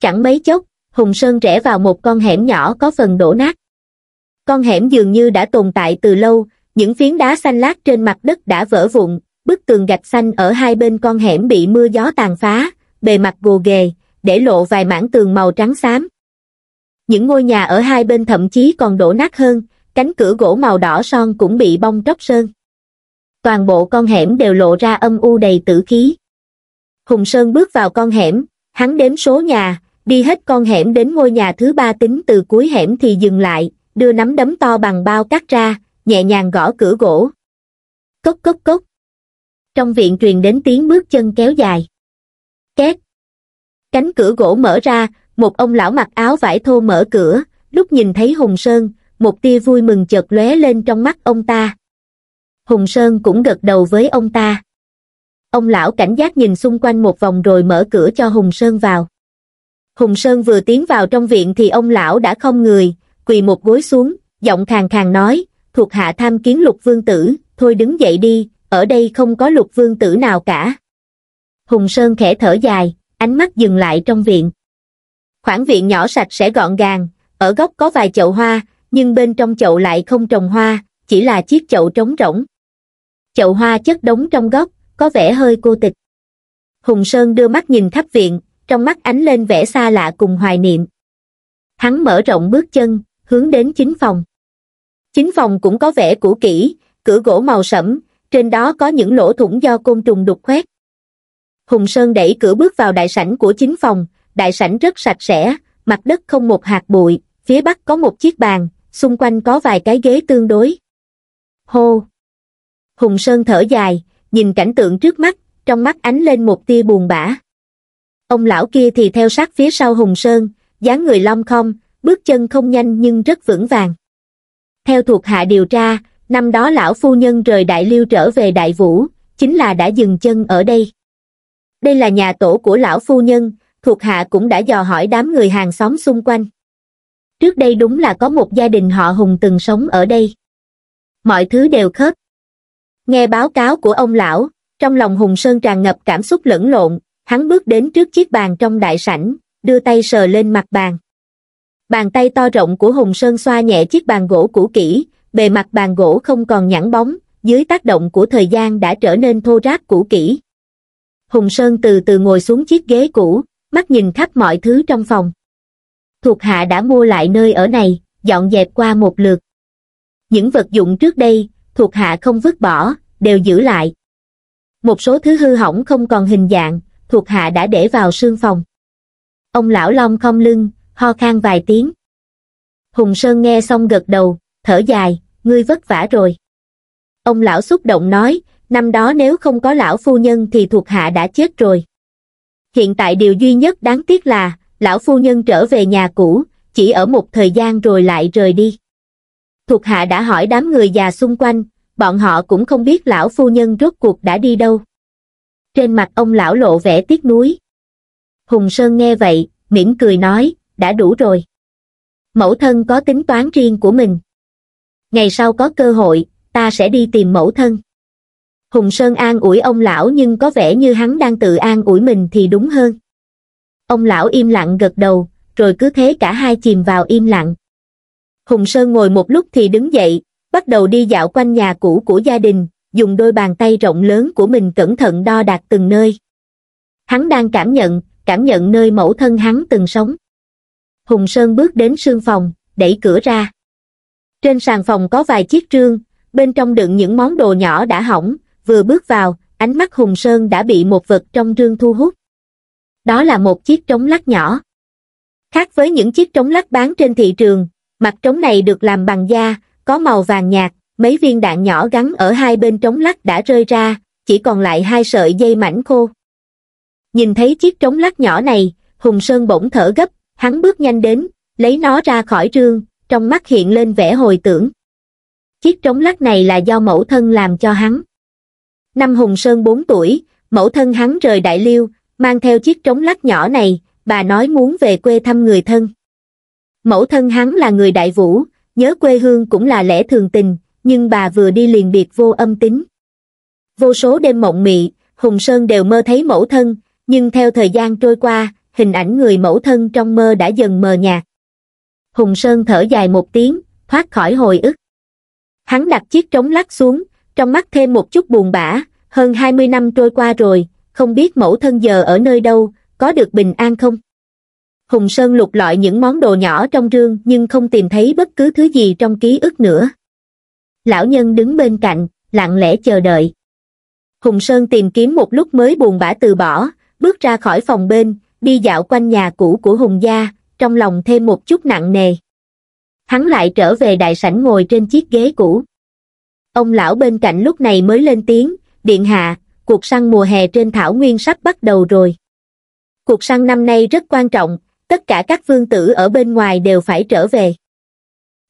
Chẳng mấy chốc, Hùng Sơn rẽ vào một con hẻm nhỏ có phần đổ nát con hẻm dường như đã tồn tại từ lâu những phiến đá xanh lát trên mặt đất đã vỡ vụn bức tường gạch xanh ở hai bên con hẻm bị mưa gió tàn phá bề mặt gồ ghề để lộ vài mảng tường màu trắng xám những ngôi nhà ở hai bên thậm chí còn đổ nát hơn cánh cửa gỗ màu đỏ son cũng bị bong tróc sơn toàn bộ con hẻm đều lộ ra âm u đầy tử khí hùng sơn bước vào con hẻm hắn đếm số nhà đi hết con hẻm đến ngôi nhà thứ ba tính từ cuối hẻm thì dừng lại đưa nắm đấm to bằng bao cắt ra nhẹ nhàng gõ cửa gỗ cốc cốc cốc trong viện truyền đến tiếng bước chân kéo dài két cánh cửa gỗ mở ra một ông lão mặc áo vải thô mở cửa lúc nhìn thấy hùng sơn một tia vui mừng chợt lóe lên trong mắt ông ta hùng sơn cũng gật đầu với ông ta ông lão cảnh giác nhìn xung quanh một vòng rồi mở cửa cho hùng sơn vào hùng sơn vừa tiến vào trong viện thì ông lão đã không người quỳ một gối xuống, giọng khàn khàn nói, thuộc hạ tham kiến lục vương tử, thôi đứng dậy đi, ở đây không có lục vương tử nào cả. Hùng Sơn khẽ thở dài, ánh mắt dừng lại trong viện. Khoảng viện nhỏ sạch sẽ gọn gàng, ở góc có vài chậu hoa, nhưng bên trong chậu lại không trồng hoa, chỉ là chiếc chậu trống rỗng. Chậu hoa chất đống trong góc, có vẻ hơi cô tịch. Hùng Sơn đưa mắt nhìn khắp viện, trong mắt ánh lên vẻ xa lạ cùng hoài niệm. Hắn mở rộng bước chân, hướng đến chính phòng chính phòng cũng có vẻ cũ kỹ cửa gỗ màu sẫm trên đó có những lỗ thủng do côn trùng đục khoét hùng sơn đẩy cửa bước vào đại sảnh của chính phòng đại sảnh rất sạch sẽ mặt đất không một hạt bụi phía bắc có một chiếc bàn xung quanh có vài cái ghế tương đối hô hùng sơn thở dài nhìn cảnh tượng trước mắt trong mắt ánh lên một tia buồn bã ông lão kia thì theo sát phía sau hùng sơn dáng người lom khom bước chân không nhanh nhưng rất vững vàng. Theo thuộc hạ điều tra, năm đó lão phu nhân rời Đại Liêu trở về Đại Vũ, chính là đã dừng chân ở đây. Đây là nhà tổ của lão phu nhân, thuộc hạ cũng đã dò hỏi đám người hàng xóm xung quanh. Trước đây đúng là có một gia đình họ Hùng từng sống ở đây. Mọi thứ đều khớp. Nghe báo cáo của ông lão, trong lòng Hùng Sơn tràn ngập cảm xúc lẫn lộn, hắn bước đến trước chiếc bàn trong đại sảnh, đưa tay sờ lên mặt bàn. Bàn tay to rộng của Hồng Sơn xoa nhẹ chiếc bàn gỗ cũ kỹ, bề mặt bàn gỗ không còn nhẵn bóng, dưới tác động của thời gian đã trở nên thô ráp cũ kỹ. Hùng Sơn từ từ ngồi xuống chiếc ghế cũ, mắt nhìn khắp mọi thứ trong phòng. Thuộc hạ đã mua lại nơi ở này, dọn dẹp qua một lượt. Những vật dụng trước đây, thuộc hạ không vứt bỏ, đều giữ lại. Một số thứ hư hỏng không còn hình dạng, thuộc hạ đã để vào sương phòng. Ông lão long không lưng, ho khan vài tiếng. Hùng Sơn nghe xong gật đầu, thở dài, ngươi vất vả rồi. Ông lão xúc động nói, năm đó nếu không có lão phu nhân thì thuộc hạ đã chết rồi. Hiện tại điều duy nhất đáng tiếc là, lão phu nhân trở về nhà cũ, chỉ ở một thời gian rồi lại rời đi. Thuộc hạ đã hỏi đám người già xung quanh, bọn họ cũng không biết lão phu nhân rốt cuộc đã đi đâu. Trên mặt ông lão lộ vẻ tiếc nuối. Hùng Sơn nghe vậy, mỉm cười nói, đã đủ rồi. Mẫu thân có tính toán riêng của mình. Ngày sau có cơ hội, ta sẽ đi tìm mẫu thân. Hùng Sơn an ủi ông lão nhưng có vẻ như hắn đang tự an ủi mình thì đúng hơn. Ông lão im lặng gật đầu, rồi cứ thế cả hai chìm vào im lặng. Hùng Sơn ngồi một lúc thì đứng dậy, bắt đầu đi dạo quanh nhà cũ của gia đình, dùng đôi bàn tay rộng lớn của mình cẩn thận đo đạc từng nơi. Hắn đang cảm nhận, cảm nhận nơi mẫu thân hắn từng sống. Hùng Sơn bước đến sương phòng, đẩy cửa ra. Trên sàn phòng có vài chiếc trương, bên trong đựng những món đồ nhỏ đã hỏng, vừa bước vào, ánh mắt Hùng Sơn đã bị một vật trong trương thu hút. Đó là một chiếc trống lắc nhỏ. Khác với những chiếc trống lắc bán trên thị trường, mặt trống này được làm bằng da, có màu vàng nhạt, mấy viên đạn nhỏ gắn ở hai bên trống lắc đã rơi ra, chỉ còn lại hai sợi dây mảnh khô. Nhìn thấy chiếc trống lắc nhỏ này, Hùng Sơn bỗng thở gấp Hắn bước nhanh đến, lấy nó ra khỏi rương, trong mắt hiện lên vẻ hồi tưởng. Chiếc trống lắc này là do mẫu thân làm cho hắn. Năm Hùng Sơn 4 tuổi, mẫu thân hắn rời Đại Liêu, mang theo chiếc trống lắc nhỏ này, bà nói muốn về quê thăm người thân. Mẫu thân hắn là người Đại Vũ, nhớ quê hương cũng là lẽ thường tình, nhưng bà vừa đi liền biệt vô âm tính. Vô số đêm mộng mị, Hùng Sơn đều mơ thấy mẫu thân, nhưng theo thời gian trôi qua, hình ảnh người mẫu thân trong mơ đã dần mờ nhạt. Hùng Sơn thở dài một tiếng, thoát khỏi hồi ức. Hắn đặt chiếc trống lắc xuống, trong mắt thêm một chút buồn bã, hơn 20 năm trôi qua rồi, không biết mẫu thân giờ ở nơi đâu, có được bình an không? Hùng Sơn lục lọi những món đồ nhỏ trong rương nhưng không tìm thấy bất cứ thứ gì trong ký ức nữa. Lão nhân đứng bên cạnh, lặng lẽ chờ đợi. Hùng Sơn tìm kiếm một lúc mới buồn bã từ bỏ, bước ra khỏi phòng bên, đi dạo quanh nhà cũ của Hùng Gia, trong lòng thêm một chút nặng nề. Hắn lại trở về đại sảnh ngồi trên chiếc ghế cũ. Ông lão bên cạnh lúc này mới lên tiếng, điện hạ, cuộc săn mùa hè trên thảo nguyên sắp bắt đầu rồi. Cuộc săn năm nay rất quan trọng, tất cả các vương tử ở bên ngoài đều phải trở về.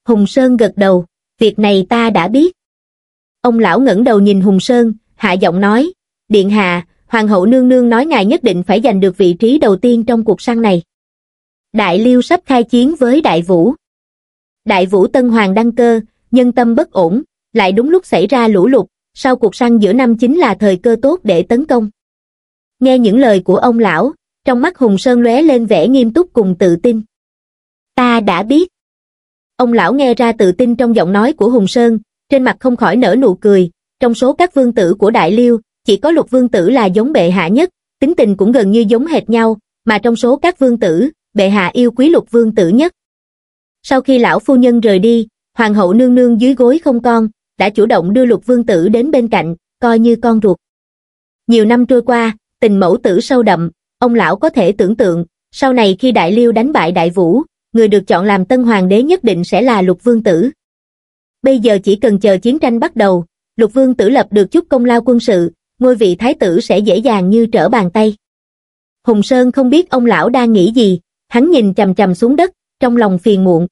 Hùng Sơn gật đầu, việc này ta đã biết. Ông lão ngẩng đầu nhìn Hùng Sơn, hạ giọng nói, Điện Hạ, hoàng hậu nương nương nói ngài nhất định phải giành được vị trí đầu tiên trong cuộc săn này. Đại Liêu sắp khai chiến với Đại Vũ. Đại Vũ Tân Hoàng đăng cơ, nhân tâm bất ổn, lại đúng lúc xảy ra lũ lụt, sau cuộc săn giữa năm chính là thời cơ tốt để tấn công. Nghe những lời của ông lão, trong mắt Hùng Sơn lóe lên vẻ nghiêm túc cùng tự tin. Ta đã biết. Ông lão nghe ra tự tin trong giọng nói của Hùng Sơn, trên mặt không khỏi nở nụ cười, trong số các vương tử của Đại Liêu, chỉ có lục vương tử là giống bệ hạ nhất, tính tình cũng gần như giống hệt nhau, mà trong số các vương tử, bệ hạ yêu quý lục vương tử nhất. Sau khi lão phu nhân rời đi, hoàng hậu nương nương dưới gối không con, đã chủ động đưa lục vương tử đến bên cạnh, coi như con ruột. Nhiều năm trôi qua, tình mẫu tử sâu đậm, ông lão có thể tưởng tượng, sau này khi đại liêu đánh bại đại vũ, người được chọn làm tân hoàng đế nhất định sẽ là lục vương tử. Bây giờ chỉ cần chờ chiến tranh bắt đầu, lục vương tử lập được chút công lao quân sự, ngôi vị thái tử sẽ dễ dàng như trở bàn tay. Hùng Sơn không biết ông lão đang nghĩ gì, hắn nhìn chầm chầm xuống đất, trong lòng phiền muộn.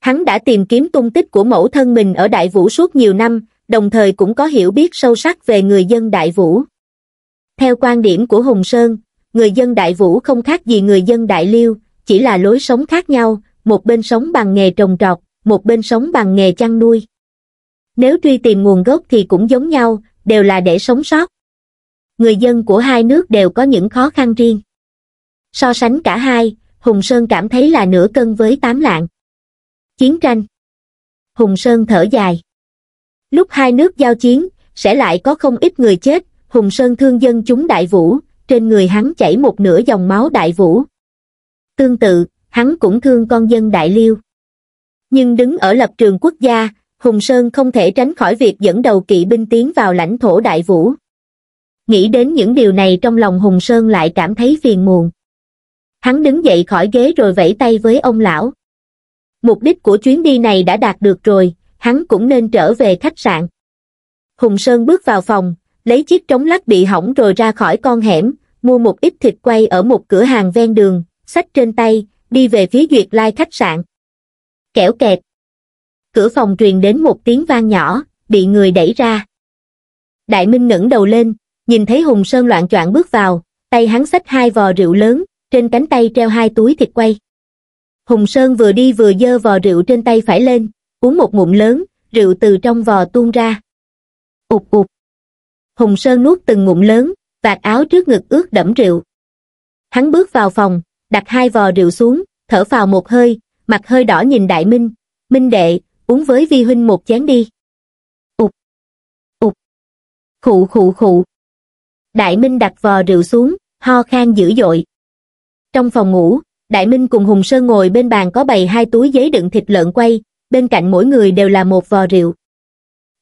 Hắn đã tìm kiếm tung tích của mẫu thân mình ở Đại Vũ suốt nhiều năm, đồng thời cũng có hiểu biết sâu sắc về người dân Đại Vũ. Theo quan điểm của Hùng Sơn, người dân Đại Vũ không khác gì người dân Đại Liêu, chỉ là lối sống khác nhau, một bên sống bằng nghề trồng trọt, một bên sống bằng nghề chăn nuôi. Nếu truy tìm nguồn gốc thì cũng giống nhau, đều là để sống sót. Người dân của hai nước đều có những khó khăn riêng. So sánh cả hai, Hùng Sơn cảm thấy là nửa cân với tám lạng. Chiến tranh Hùng Sơn thở dài. Lúc hai nước giao chiến, sẽ lại có không ít người chết, Hùng Sơn thương dân chúng đại vũ, trên người hắn chảy một nửa dòng máu đại vũ. Tương tự, hắn cũng thương con dân đại liêu. Nhưng đứng ở lập trường quốc gia, Hùng Sơn không thể tránh khỏi việc dẫn đầu kỵ binh tiến vào lãnh thổ Đại Vũ. Nghĩ đến những điều này trong lòng Hùng Sơn lại cảm thấy phiền muộn. Hắn đứng dậy khỏi ghế rồi vẫy tay với ông lão. Mục đích của chuyến đi này đã đạt được rồi, hắn cũng nên trở về khách sạn. Hùng Sơn bước vào phòng, lấy chiếc trống lắc bị hỏng rồi ra khỏi con hẻm, mua một ít thịt quay ở một cửa hàng ven đường, sách trên tay, đi về phía Duyệt Lai khách sạn. Kẻo kẹt, cửa phòng truyền đến một tiếng vang nhỏ, bị người đẩy ra. Đại Minh ngẩng đầu lên, nhìn thấy Hùng Sơn loạn choạng bước vào, tay hắn xách hai vò rượu lớn, trên cánh tay treo hai túi thịt quay. Hùng Sơn vừa đi vừa dơ vò rượu trên tay phải lên, uống một ngụm lớn, rượu từ trong vò tuôn ra. Ụp ụp. Hùng Sơn nuốt từng ngụm lớn, vạt áo trước ngực ướt đẫm rượu. Hắn bước vào phòng, đặt hai vò rượu xuống, thở vào một hơi, mặt hơi đỏ nhìn Đại Minh. Minh đệ, uống với vi huynh một chén đi. Ụt, ụt, khụ khụ khụ. Đại Minh đặt vò rượu xuống, ho khan dữ dội. Trong phòng ngủ, Đại Minh cùng Hùng Sơn ngồi bên bàn có bày hai túi giấy đựng thịt lợn quay, bên cạnh mỗi người đều là một vò rượu.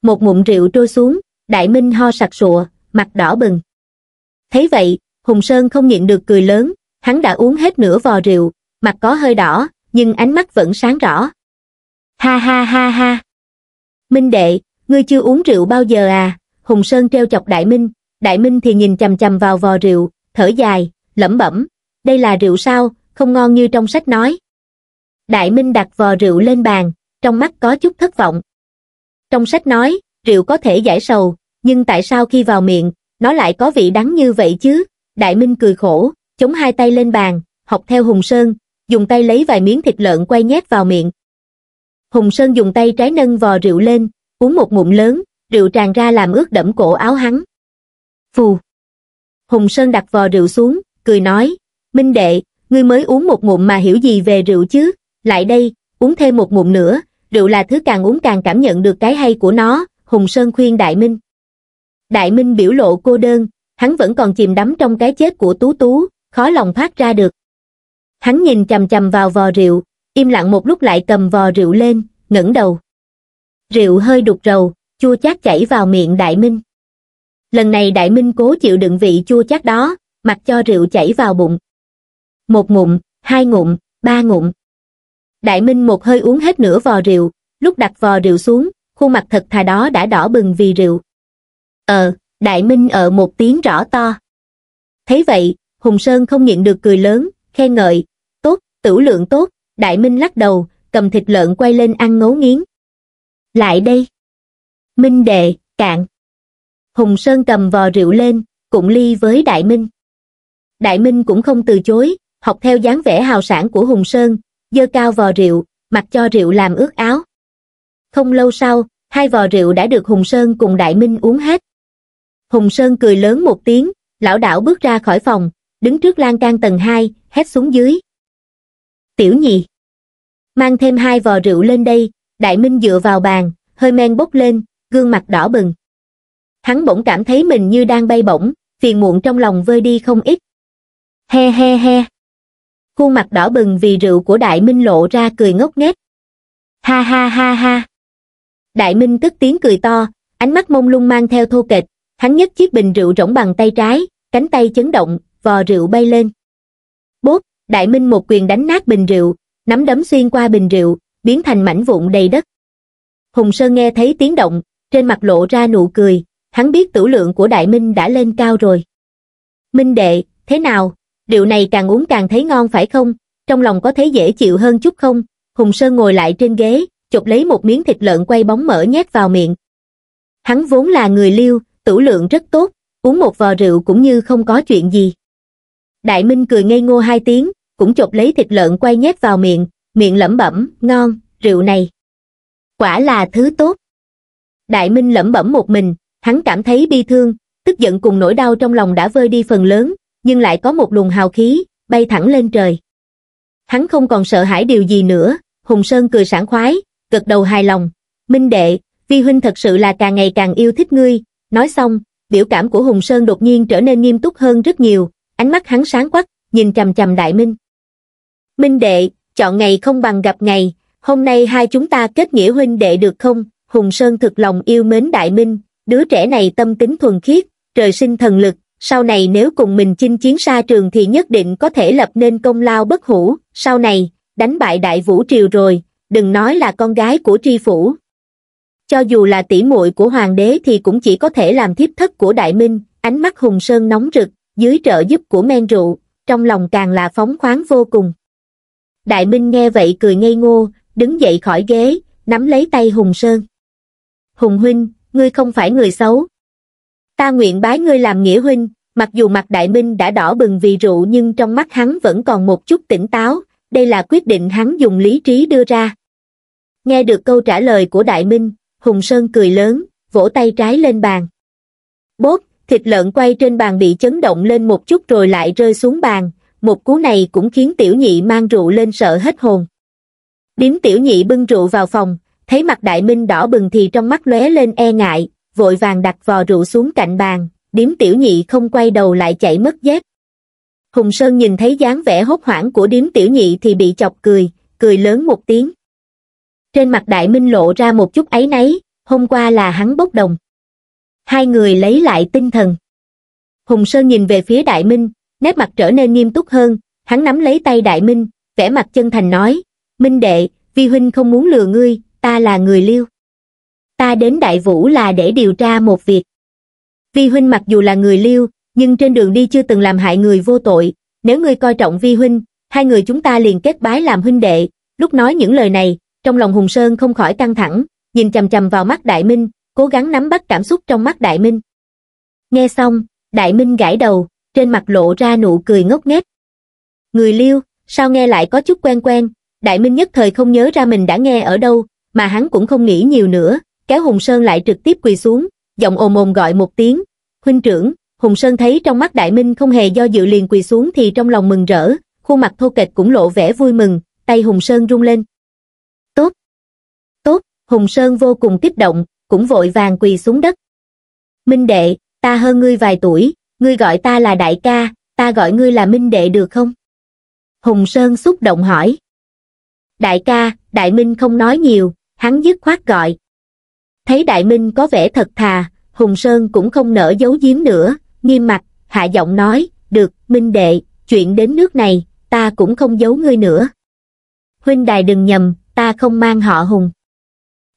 Một ngụm rượu trôi xuống, Đại Minh ho sặc sụa, mặt đỏ bừng. Thấy vậy, Hùng Sơn không nhịn được cười lớn, hắn đã uống hết nửa vò rượu, mặt có hơi đỏ, nhưng ánh mắt vẫn sáng rõ. Ha ha ha ha. Minh đệ, ngươi chưa uống rượu bao giờ à? Hùng Sơn treo chọc Đại Minh, Đại Minh thì nhìn chầm chầm vào vò rượu, thở dài, lẩm bẩm. Đây là rượu sao, không ngon như trong sách nói. Đại Minh đặt vò rượu lên bàn, trong mắt có chút thất vọng. Trong sách nói, rượu có thể giải sầu, nhưng tại sao khi vào miệng, nó lại có vị đắng như vậy chứ? Đại Minh cười khổ, chống hai tay lên bàn, học theo Hùng Sơn, dùng tay lấy vài miếng thịt lợn quay nhét vào miệng. Hùng Sơn dùng tay trái nâng vò rượu lên, uống một ngụm lớn, rượu tràn ra làm ướt đẫm cổ áo hắn. Phù! Hùng Sơn đặt vò rượu xuống, cười nói, Minh đệ, ngươi mới uống một ngụm mà hiểu gì về rượu chứ, lại đây, uống thêm một ngụm nữa, rượu là thứ càng uống càng cảm nhận được cái hay của nó, Hùng Sơn khuyên Đại Minh. Đại Minh biểu lộ cô đơn, hắn vẫn còn chìm đắm trong cái chết của Tú Tú, khó lòng thoát ra được. Hắn nhìn chầm chầm vào vò rượu, im lặng một lúc lại cầm vò rượu lên, ngẩng đầu. Rượu hơi đục rầu, chua chát chảy vào miệng Đại Minh. Lần này Đại Minh cố chịu đựng vị chua chát đó, mặc cho rượu chảy vào bụng. Một ngụm, hai ngụm, ba ngụm. Đại Minh một hơi uống hết nửa vò rượu, lúc đặt vò rượu xuống, khuôn mặt thật thà đó đã đỏ bừng vì rượu. Ờ, Đại Minh ở một tiếng rõ to. Thấy vậy, Hùng Sơn không nhịn được cười lớn, khen ngợi, tốt, tửu lượng tốt, đại minh lắc đầu cầm thịt lợn quay lên ăn ngấu nghiến lại đây minh đệ cạn hùng sơn cầm vò rượu lên cùng ly với đại minh đại minh cũng không từ chối học theo dáng vẻ hào sản của hùng sơn dơ cao vò rượu mặc cho rượu làm ướt áo không lâu sau hai vò rượu đã được hùng sơn cùng đại minh uống hết hùng sơn cười lớn một tiếng lão đảo bước ra khỏi phòng đứng trước lan can tầng hai hét xuống dưới tiểu nhị. Mang thêm hai vò rượu lên đây, Đại Minh dựa vào bàn, hơi men bốc lên, gương mặt đỏ bừng. Hắn bỗng cảm thấy mình như đang bay bổng, phiền muộn trong lòng vơi đi không ít. He he he. Khuôn mặt đỏ bừng vì rượu của Đại Minh lộ ra cười ngốc nghếch. Ha ha ha ha. Đại Minh tức tiếng cười to, ánh mắt mông lung mang theo thô kịch. hắn nhấc chiếc bình rượu rỗng bằng tay trái, cánh tay chấn động, vò rượu bay lên. Bốp, Đại Minh một quyền đánh nát bình rượu, nắm đấm xuyên qua bình rượu, biến thành mảnh vụn đầy đất. Hùng Sơn nghe thấy tiếng động, trên mặt lộ ra nụ cười, hắn biết tử lượng của Đại Minh đã lên cao rồi. Minh đệ, thế nào, rượu này càng uống càng thấy ngon phải không, trong lòng có thấy dễ chịu hơn chút không? Hùng Sơn ngồi lại trên ghế, chụp lấy một miếng thịt lợn quay bóng mỡ nhét vào miệng. Hắn vốn là người liêu, tử lượng rất tốt, uống một vò rượu cũng như không có chuyện gì. Đại Minh cười ngây ngô hai tiếng, cũng chộp lấy thịt lợn quay nhét vào miệng, miệng lẩm bẩm, ngon, rượu này. Quả là thứ tốt. Đại Minh lẩm bẩm một mình, hắn cảm thấy bi thương, tức giận cùng nỗi đau trong lòng đã vơi đi phần lớn, nhưng lại có một luồng hào khí, bay thẳng lên trời. Hắn không còn sợ hãi điều gì nữa, Hùng Sơn cười sảng khoái, gật đầu hài lòng. Minh đệ, Vi Huynh thật sự là càng ngày càng yêu thích ngươi. Nói xong, biểu cảm của Hùng Sơn đột nhiên trở nên nghiêm túc hơn rất nhiều, ánh mắt hắn sáng quắc, nhìn chầm chầm Đại Minh. Minh đệ, chọn ngày không bằng gặp ngày, hôm nay hai chúng ta kết nghĩa huynh đệ được không? Hùng Sơn thực lòng yêu mến Đại Minh, đứa trẻ này tâm tính thuần khiết, trời sinh thần lực, sau này nếu cùng mình chinh chiến xa trường thì nhất định có thể lập nên công lao bất hủ, sau này, đánh bại Đại Vũ Triều rồi, đừng nói là con gái của tri phủ. Cho dù là tỷ muội của hoàng đế thì cũng chỉ có thể làm thiếp thất của Đại Minh, ánh mắt Hùng Sơn nóng rực, dưới trợ giúp của men rượu, trong lòng càng là phóng khoáng vô cùng. Đại Minh nghe vậy cười ngây ngô, đứng dậy khỏi ghế, nắm lấy tay Hùng Sơn. Hùng huynh, ngươi không phải người xấu. Ta nguyện bái ngươi làm nghĩa huynh, mặc dù mặt Đại Minh đã đỏ bừng vì rượu nhưng trong mắt hắn vẫn còn một chút tỉnh táo, đây là quyết định hắn dùng lý trí đưa ra. Nghe được câu trả lời của Đại Minh, Hùng Sơn cười lớn, vỗ tay trái lên bàn. Bốt, thịt lợn quay trên bàn bị chấn động lên một chút rồi lại rơi xuống bàn, một cú này cũng khiến tiểu nhị mang rượu lên sợ hết hồn. Điếm tiểu nhị bưng rượu vào phòng, thấy mặt đại minh đỏ bừng thì trong mắt lóe lên e ngại, vội vàng đặt vò rượu xuống cạnh bàn, điếm tiểu nhị không quay đầu lại chạy mất dép. Hùng Sơn nhìn thấy dáng vẻ hốt hoảng của điếm tiểu nhị thì bị chọc cười, cười lớn một tiếng. Trên mặt đại minh lộ ra một chút ấy nấy, hôm qua là hắn bốc đồng. Hai người lấy lại tinh thần. Hùng Sơn nhìn về phía đại minh, nét mặt trở nên nghiêm túc hơn, hắn nắm lấy tay đại minh, vẻ mặt chân thành nói, Minh đệ, vi huynh không muốn lừa ngươi, ta là người liêu. Ta đến đại vũ là để điều tra một việc. Vi huynh mặc dù là người liêu, nhưng trên đường đi chưa từng làm hại người vô tội, nếu ngươi coi trọng vi huynh, hai người chúng ta liền kết bái làm huynh đệ, lúc nói những lời này, trong lòng Hùng Sơn không khỏi căng thẳng, nhìn chầm chầm vào mắt Đại Minh, cố gắng nắm bắt cảm xúc trong mắt Đại Minh. Nghe xong, Đại Minh gãi đầu, trên mặt lộ ra nụ cười ngốc nghếch. Người liêu, sao nghe lại có chút quen quen, đại minh nhất thời không nhớ ra mình đã nghe ở đâu, mà hắn cũng không nghĩ nhiều nữa, kéo Hùng Sơn lại trực tiếp quỳ xuống, giọng ồm ồm gọi một tiếng, huynh trưởng, Hùng Sơn thấy trong mắt đại minh không hề do dự liền quỳ xuống thì trong lòng mừng rỡ, khuôn mặt thô kệch cũng lộ vẻ vui mừng, tay Hùng Sơn rung lên. Tốt! Tốt! Hùng Sơn vô cùng kích động, cũng vội vàng quỳ xuống đất. Minh đệ, ta hơn ngươi vài tuổi, ngươi gọi ta là đại ca ta gọi ngươi là minh đệ được không hùng sơn xúc động hỏi đại ca đại minh không nói nhiều hắn dứt khoát gọi thấy đại minh có vẻ thật thà hùng sơn cũng không nỡ giấu giếm nữa nghiêm mặt hạ giọng nói được minh đệ chuyện đến nước này ta cũng không giấu ngươi nữa huynh đài đừng nhầm ta không mang họ hùng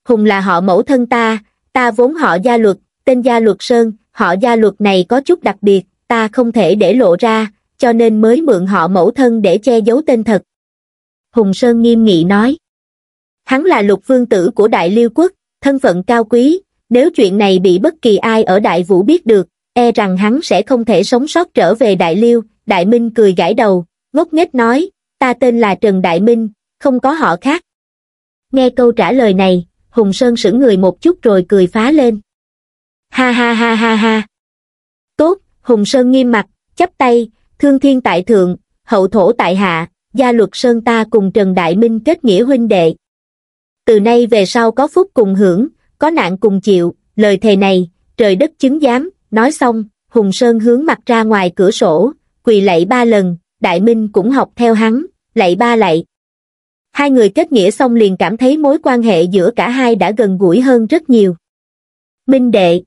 hùng là họ mẫu thân ta ta vốn họ gia luật tên gia luật sơn họ gia luật này có chút đặc biệt, ta không thể để lộ ra, cho nên mới mượn họ mẫu thân để che giấu tên thật. Hùng Sơn nghiêm nghị nói. Hắn là lục vương tử của Đại Liêu Quốc, thân phận cao quý, nếu chuyện này bị bất kỳ ai ở Đại Vũ biết được, e rằng hắn sẽ không thể sống sót trở về Đại Liêu, Đại Minh cười gãi đầu, ngốc nghếch nói, ta tên là Trần Đại Minh, không có họ khác. Nghe câu trả lời này, Hùng Sơn sững người một chút rồi cười phá lên ha ha ha ha ha. Tốt, Hùng Sơn nghiêm mặt, chắp tay, thương thiên tại thượng, hậu thổ tại hạ, gia luật Sơn ta cùng Trần Đại Minh kết nghĩa huynh đệ. Từ nay về sau có phúc cùng hưởng, có nạn cùng chịu, lời thề này, trời đất chứng giám, nói xong, Hùng Sơn hướng mặt ra ngoài cửa sổ, quỳ lạy ba lần, Đại Minh cũng học theo hắn, lạy ba lạy. Hai người kết nghĩa xong liền cảm thấy mối quan hệ giữa cả hai đã gần gũi hơn rất nhiều. Minh đệ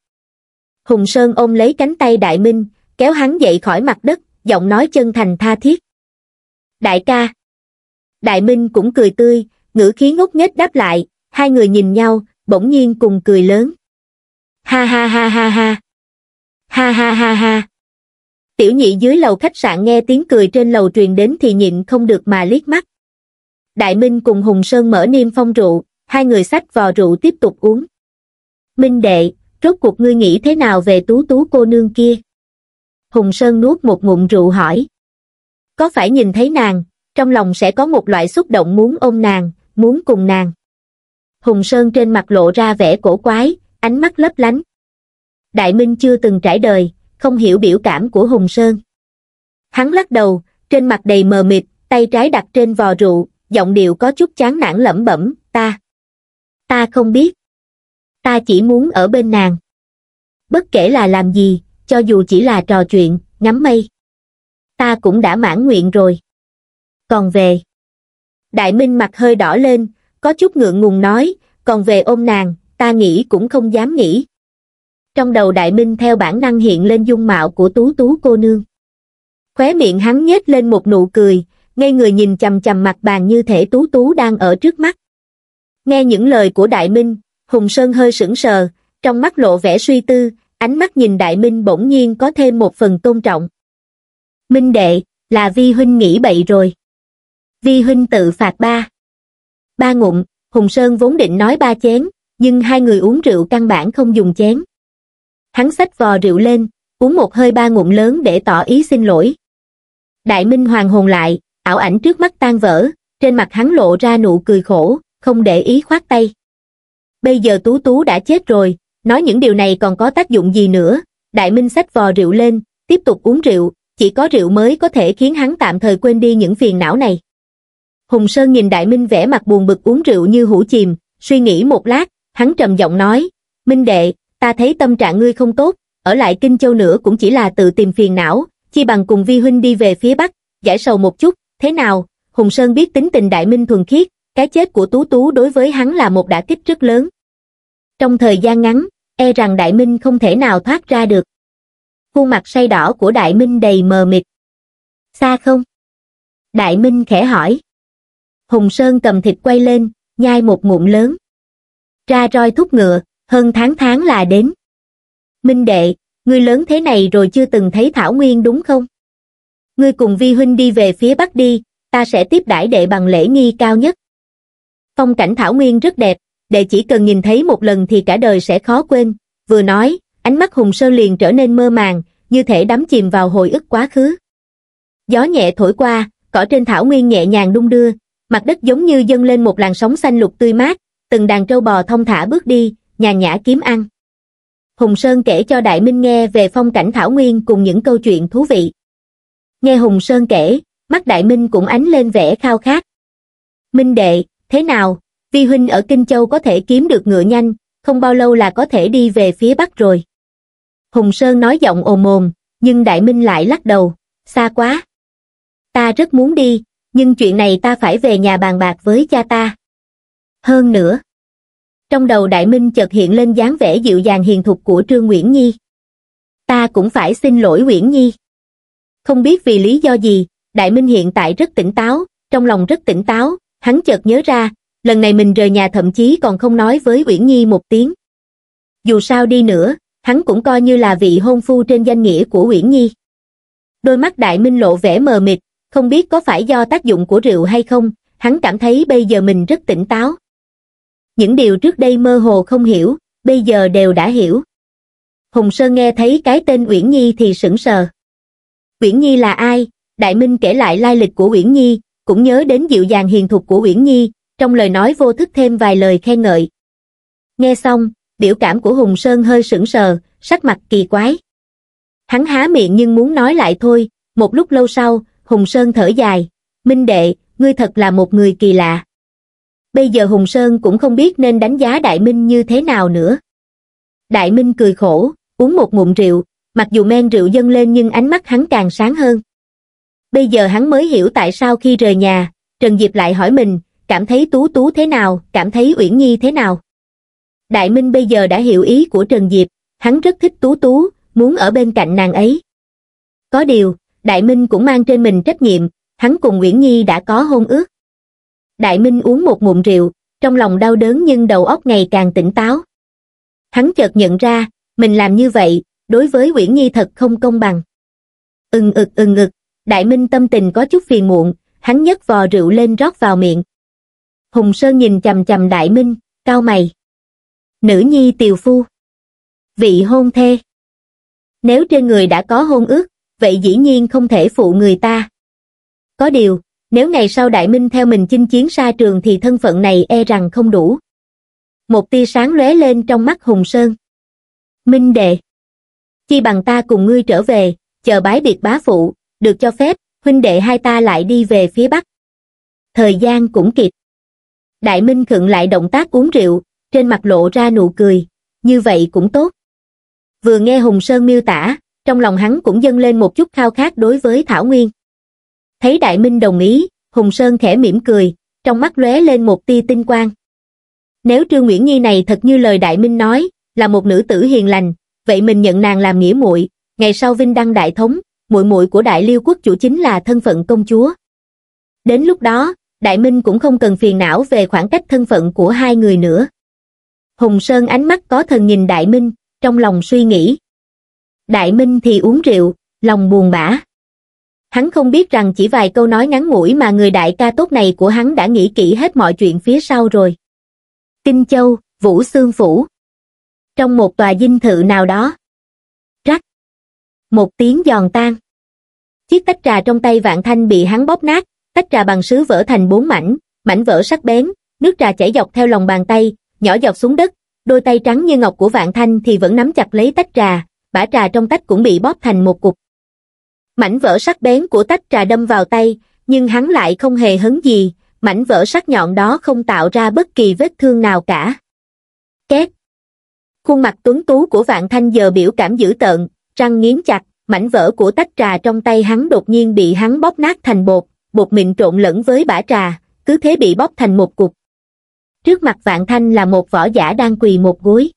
Hùng Sơn ôm lấy cánh tay Đại Minh, kéo hắn dậy khỏi mặt đất, giọng nói chân thành tha thiết. Đại ca! Đại Minh cũng cười tươi, ngữ khí ngốc nghếch đáp lại, hai người nhìn nhau, bỗng nhiên cùng cười lớn. Ha ha ha ha ha! Ha ha ha ha! Tiểu nhị dưới lầu khách sạn nghe tiếng cười trên lầu truyền đến thì nhịn không được mà liếc mắt. Đại Minh cùng Hùng Sơn mở niêm phong rượu, hai người xách vò rượu tiếp tục uống. Minh đệ, rốt cuộc ngươi nghĩ thế nào về tú tú cô nương kia? Hùng Sơn nuốt một ngụm rượu hỏi. Có phải nhìn thấy nàng, trong lòng sẽ có một loại xúc động muốn ôm nàng, muốn cùng nàng. Hùng Sơn trên mặt lộ ra vẻ cổ quái, ánh mắt lấp lánh. Đại Minh chưa từng trải đời, không hiểu biểu cảm của Hùng Sơn. Hắn lắc đầu, trên mặt đầy mờ mịt, tay trái đặt trên vò rượu, giọng điệu có chút chán nản lẩm bẩm, ta. Ta không biết ta chỉ muốn ở bên nàng. Bất kể là làm gì, cho dù chỉ là trò chuyện, ngắm mây. Ta cũng đã mãn nguyện rồi. Còn về... Đại Minh mặt hơi đỏ lên, có chút ngượng ngùng nói, còn về ôm nàng, ta nghĩ cũng không dám nghĩ. Trong đầu Đại Minh theo bản năng hiện lên dung mạo của tú tú cô nương. Khóe miệng hắn nhếch lên một nụ cười, ngay người nhìn chầm chầm mặt bàn như thể tú tú đang ở trước mắt. Nghe những lời của Đại Minh, Hùng Sơn hơi sững sờ, trong mắt lộ vẻ suy tư, ánh mắt nhìn Đại Minh bỗng nhiên có thêm một phần tôn trọng. Minh đệ, là Vi Huynh nghĩ bậy rồi. Vi Huynh tự phạt ba. Ba ngụm, Hùng Sơn vốn định nói ba chén, nhưng hai người uống rượu căn bản không dùng chén. Hắn xách vò rượu lên, uống một hơi ba ngụm lớn để tỏ ý xin lỗi. Đại Minh hoàng hồn lại, ảo ảnh trước mắt tan vỡ, trên mặt hắn lộ ra nụ cười khổ, không để ý khoát tay bây giờ Tú Tú đã chết rồi, nói những điều này còn có tác dụng gì nữa. Đại Minh sách vò rượu lên, tiếp tục uống rượu, chỉ có rượu mới có thể khiến hắn tạm thời quên đi những phiền não này. Hùng Sơn nhìn Đại Minh vẻ mặt buồn bực uống rượu như hũ chìm, suy nghĩ một lát, hắn trầm giọng nói, Minh đệ, ta thấy tâm trạng ngươi không tốt, ở lại Kinh Châu nữa cũng chỉ là tự tìm phiền não, chi bằng cùng Vi Huynh đi về phía Bắc, giải sầu một chút, thế nào? Hùng Sơn biết tính tình Đại Minh thuần khiết, cái chết của Tú Tú đối với hắn là một đả kích rất lớn trong thời gian ngắn e rằng đại minh không thể nào thoát ra được khuôn mặt say đỏ của đại minh đầy mờ mịt xa không đại minh khẽ hỏi hùng sơn cầm thịt quay lên nhai một ngụm lớn ra roi thúc ngựa hơn tháng tháng là đến minh đệ ngươi lớn thế này rồi chưa từng thấy thảo nguyên đúng không ngươi cùng vi huynh đi về phía bắc đi ta sẽ tiếp đãi đệ bằng lễ nghi cao nhất phong cảnh thảo nguyên rất đẹp để chỉ cần nhìn thấy một lần thì cả đời sẽ khó quên. Vừa nói, ánh mắt Hùng Sơ liền trở nên mơ màng, như thể đắm chìm vào hồi ức quá khứ. Gió nhẹ thổi qua, cỏ trên thảo nguyên nhẹ nhàng đung đưa, mặt đất giống như dâng lên một làn sóng xanh lục tươi mát, từng đàn trâu bò thông thả bước đi, nhàn nhã kiếm ăn. Hùng Sơn kể cho Đại Minh nghe về phong cảnh Thảo Nguyên cùng những câu chuyện thú vị. Nghe Hùng Sơn kể, mắt Đại Minh cũng ánh lên vẻ khao khát. Minh đệ, thế nào, vi huynh ở kinh châu có thể kiếm được ngựa nhanh không bao lâu là có thể đi về phía bắc rồi hùng sơn nói giọng ồm ồm nhưng đại minh lại lắc đầu xa quá ta rất muốn đi nhưng chuyện này ta phải về nhà bàn bạc với cha ta hơn nữa trong đầu đại minh chợt hiện lên dáng vẻ dịu dàng hiền thục của trương nguyễn nhi ta cũng phải xin lỗi nguyễn nhi không biết vì lý do gì đại minh hiện tại rất tỉnh táo trong lòng rất tỉnh táo hắn chợt nhớ ra lần này mình rời nhà thậm chí còn không nói với uyển nhi một tiếng dù sao đi nữa hắn cũng coi như là vị hôn phu trên danh nghĩa của uyển nhi đôi mắt đại minh lộ vẻ mờ mịt không biết có phải do tác dụng của rượu hay không hắn cảm thấy bây giờ mình rất tỉnh táo những điều trước đây mơ hồ không hiểu bây giờ đều đã hiểu hùng sơn nghe thấy cái tên uyển nhi thì sững sờ uyển nhi là ai đại minh kể lại lai lịch của uyển nhi cũng nhớ đến dịu dàng hiền thục của uyển nhi trong lời nói vô thức thêm vài lời khen ngợi. Nghe xong, biểu cảm của Hùng Sơn hơi sững sờ, sắc mặt kỳ quái. Hắn há miệng nhưng muốn nói lại thôi, một lúc lâu sau, Hùng Sơn thở dài, Minh Đệ, ngươi thật là một người kỳ lạ. Bây giờ Hùng Sơn cũng không biết nên đánh giá Đại Minh như thế nào nữa. Đại Minh cười khổ, uống một ngụm rượu, mặc dù men rượu dâng lên nhưng ánh mắt hắn càng sáng hơn. Bây giờ hắn mới hiểu tại sao khi rời nhà, Trần Diệp lại hỏi mình, cảm thấy Tú Tú thế nào, cảm thấy Uyển Nhi thế nào. Đại Minh bây giờ đã hiểu ý của Trần Diệp, hắn rất thích Tú Tú, muốn ở bên cạnh nàng ấy. Có điều, Đại Minh cũng mang trên mình trách nhiệm, hắn cùng Uyển Nhi đã có hôn ước. Đại Minh uống một ngụm rượu, trong lòng đau đớn nhưng đầu óc ngày càng tỉnh táo. Hắn chợt nhận ra, mình làm như vậy, đối với Uyển Nhi thật không công bằng. Ừng ực ừng ực, Đại Minh tâm tình có chút phiền muộn, hắn nhấc vò rượu lên rót vào miệng. Hùng Sơn nhìn chầm chầm Đại Minh, cao mày. Nữ nhi tiều phu. Vị hôn thê. Nếu trên người đã có hôn ước, vậy dĩ nhiên không thể phụ người ta. Có điều, nếu ngày sau Đại Minh theo mình chinh chiến xa trường thì thân phận này e rằng không đủ. Một tia sáng lóe lên trong mắt Hùng Sơn. Minh đệ. Chi bằng ta cùng ngươi trở về, chờ bái biệt bá phụ, được cho phép, huynh đệ hai ta lại đi về phía Bắc. Thời gian cũng kịp. Đại Minh khựng lại động tác uống rượu, trên mặt lộ ra nụ cười, như vậy cũng tốt. Vừa nghe Hùng Sơn miêu tả, trong lòng hắn cũng dâng lên một chút khao khát đối với Thảo Nguyên. Thấy Đại Minh đồng ý, Hùng Sơn khẽ mỉm cười, trong mắt lóe lên một tia tinh quang. Nếu Trương Nguyễn Nhi này thật như lời Đại Minh nói, là một nữ tử hiền lành, vậy mình nhận nàng làm nghĩa muội, ngày sau vinh đăng đại thống, muội muội của Đại Liêu quốc chủ chính là thân phận công chúa. Đến lúc đó, Đại Minh cũng không cần phiền não về khoảng cách thân phận của hai người nữa. Hùng Sơn ánh mắt có thần nhìn Đại Minh, trong lòng suy nghĩ. Đại Minh thì uống rượu, lòng buồn bã. Hắn không biết rằng chỉ vài câu nói ngắn ngủi mà người đại ca tốt này của hắn đã nghĩ kỹ hết mọi chuyện phía sau rồi. Kinh Châu, Vũ Sương Phủ. Trong một tòa dinh thự nào đó. Rắc. Một tiếng giòn tan. Chiếc tách trà trong tay Vạn Thanh bị hắn bóp nát, tách trà bằng sứ vỡ thành bốn mảnh, mảnh vỡ sắc bén, nước trà chảy dọc theo lòng bàn tay, nhỏ giọt xuống đất, đôi tay trắng như ngọc của Vạn Thanh thì vẫn nắm chặt lấy tách trà, bã trà trong tách cũng bị bóp thành một cục. Mảnh vỡ sắc bén của tách trà đâm vào tay, nhưng hắn lại không hề hấn gì, mảnh vỡ sắc nhọn đó không tạo ra bất kỳ vết thương nào cả. Két. Khuôn mặt tuấn tú của Vạn Thanh giờ biểu cảm dữ tợn, răng nghiến chặt, mảnh vỡ của tách trà trong tay hắn đột nhiên bị hắn bóp nát thành bột, bột mịn trộn lẫn với bã trà, cứ thế bị bóp thành một cục. Trước mặt Vạn Thanh là một võ giả đang quỳ một gối.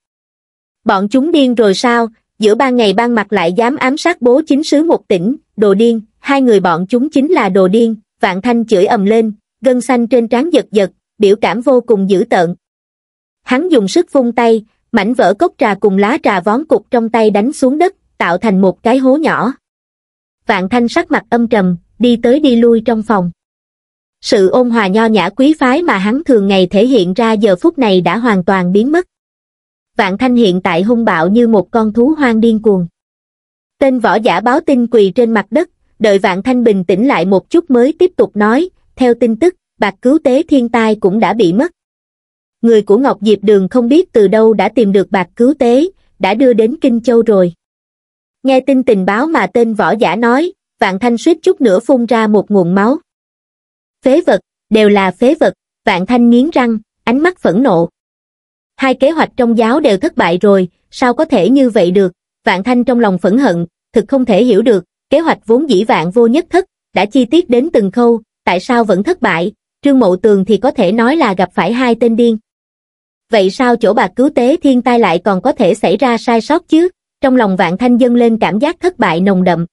Bọn chúng điên rồi sao, giữa ban ngày ban mặt lại dám ám sát bố chính sứ một tỉnh, đồ điên, hai người bọn chúng chính là đồ điên, Vạn Thanh chửi ầm lên, gân xanh trên trán giật giật, biểu cảm vô cùng dữ tợn. Hắn dùng sức vung tay, mảnh vỡ cốc trà cùng lá trà vón cục trong tay đánh xuống đất, tạo thành một cái hố nhỏ. Vạn Thanh sắc mặt âm trầm, đi tới đi lui trong phòng. Sự ôn hòa nho nhã quý phái mà hắn thường ngày thể hiện ra giờ phút này đã hoàn toàn biến mất. Vạn Thanh hiện tại hung bạo như một con thú hoang điên cuồng. Tên võ giả báo tin quỳ trên mặt đất, đợi Vạn Thanh bình tĩnh lại một chút mới tiếp tục nói, theo tin tức, bạc cứu tế thiên tai cũng đã bị mất. Người của Ngọc Diệp Đường không biết từ đâu đã tìm được bạc cứu tế, đã đưa đến Kinh Châu rồi. Nghe tin tình báo mà tên võ giả nói, Vạn Thanh suýt chút nữa phun ra một nguồn máu. Phế vật, đều là phế vật, Vạn Thanh nghiến răng, ánh mắt phẫn nộ. Hai kế hoạch trong giáo đều thất bại rồi, sao có thể như vậy được? Vạn Thanh trong lòng phẫn hận, thực không thể hiểu được, kế hoạch vốn dĩ vạn vô nhất thất, đã chi tiết đến từng khâu, tại sao vẫn thất bại? Trương Mộ Tường thì có thể nói là gặp phải hai tên điên. Vậy sao chỗ bạc cứu tế thiên tai lại còn có thể xảy ra sai sót chứ? Trong lòng Vạn Thanh dâng lên cảm giác thất bại nồng đậm,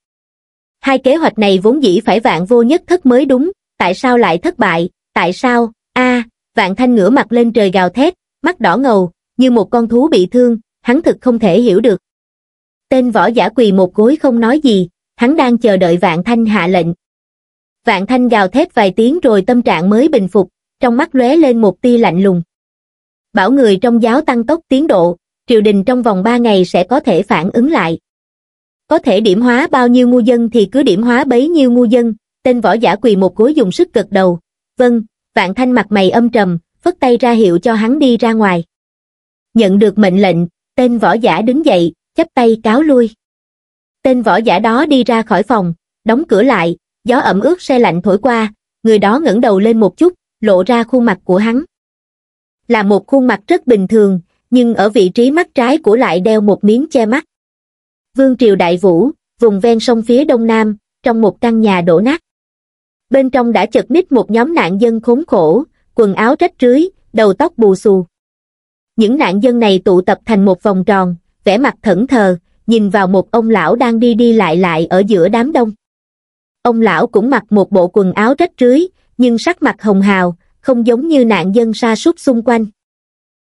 hai kế hoạch này vốn dĩ phải vạn vô nhất thất mới đúng, tại sao lại thất bại, tại sao, a vạn thanh ngửa mặt lên trời gào thét, mắt đỏ ngầu, như một con thú bị thương, hắn thực không thể hiểu được. Tên võ giả quỳ một gối không nói gì, hắn đang chờ đợi vạn thanh hạ lệnh. Vạn thanh gào thét vài tiếng rồi tâm trạng mới bình phục, trong mắt lóe lên một tia lạnh lùng. Bảo người trong giáo tăng tốc tiến độ, triều đình trong vòng ba ngày sẽ có thể phản ứng lại. Có thể điểm hóa bao nhiêu ngu dân thì cứ điểm hóa bấy nhiêu ngu dân, tên võ giả quỳ một gối dùng sức gật đầu. Vâng, vạn thanh mặt mày âm trầm, phất tay ra hiệu cho hắn đi ra ngoài. Nhận được mệnh lệnh, tên võ giả đứng dậy, chắp tay cáo lui. Tên võ giả đó đi ra khỏi phòng, đóng cửa lại, gió ẩm ướt xe lạnh thổi qua, người đó ngẩng đầu lên một chút, lộ ra khuôn mặt của hắn. Là một khuôn mặt rất bình thường, nhưng ở vị trí mắt trái của lại đeo một miếng che mắt. Vương Triều Đại Vũ, vùng ven sông phía đông nam, trong một căn nhà đổ nát. Bên trong đã chật ních một nhóm nạn dân khốn khổ, quần áo rách rưới, đầu tóc bù xù. Những nạn dân này tụ tập thành một vòng tròn, vẻ mặt thẫn thờ, nhìn vào một ông lão đang đi đi lại lại ở giữa đám đông. Ông lão cũng mặc một bộ quần áo rách rưới, nhưng sắc mặt hồng hào, không giống như nạn dân sa sút xung quanh.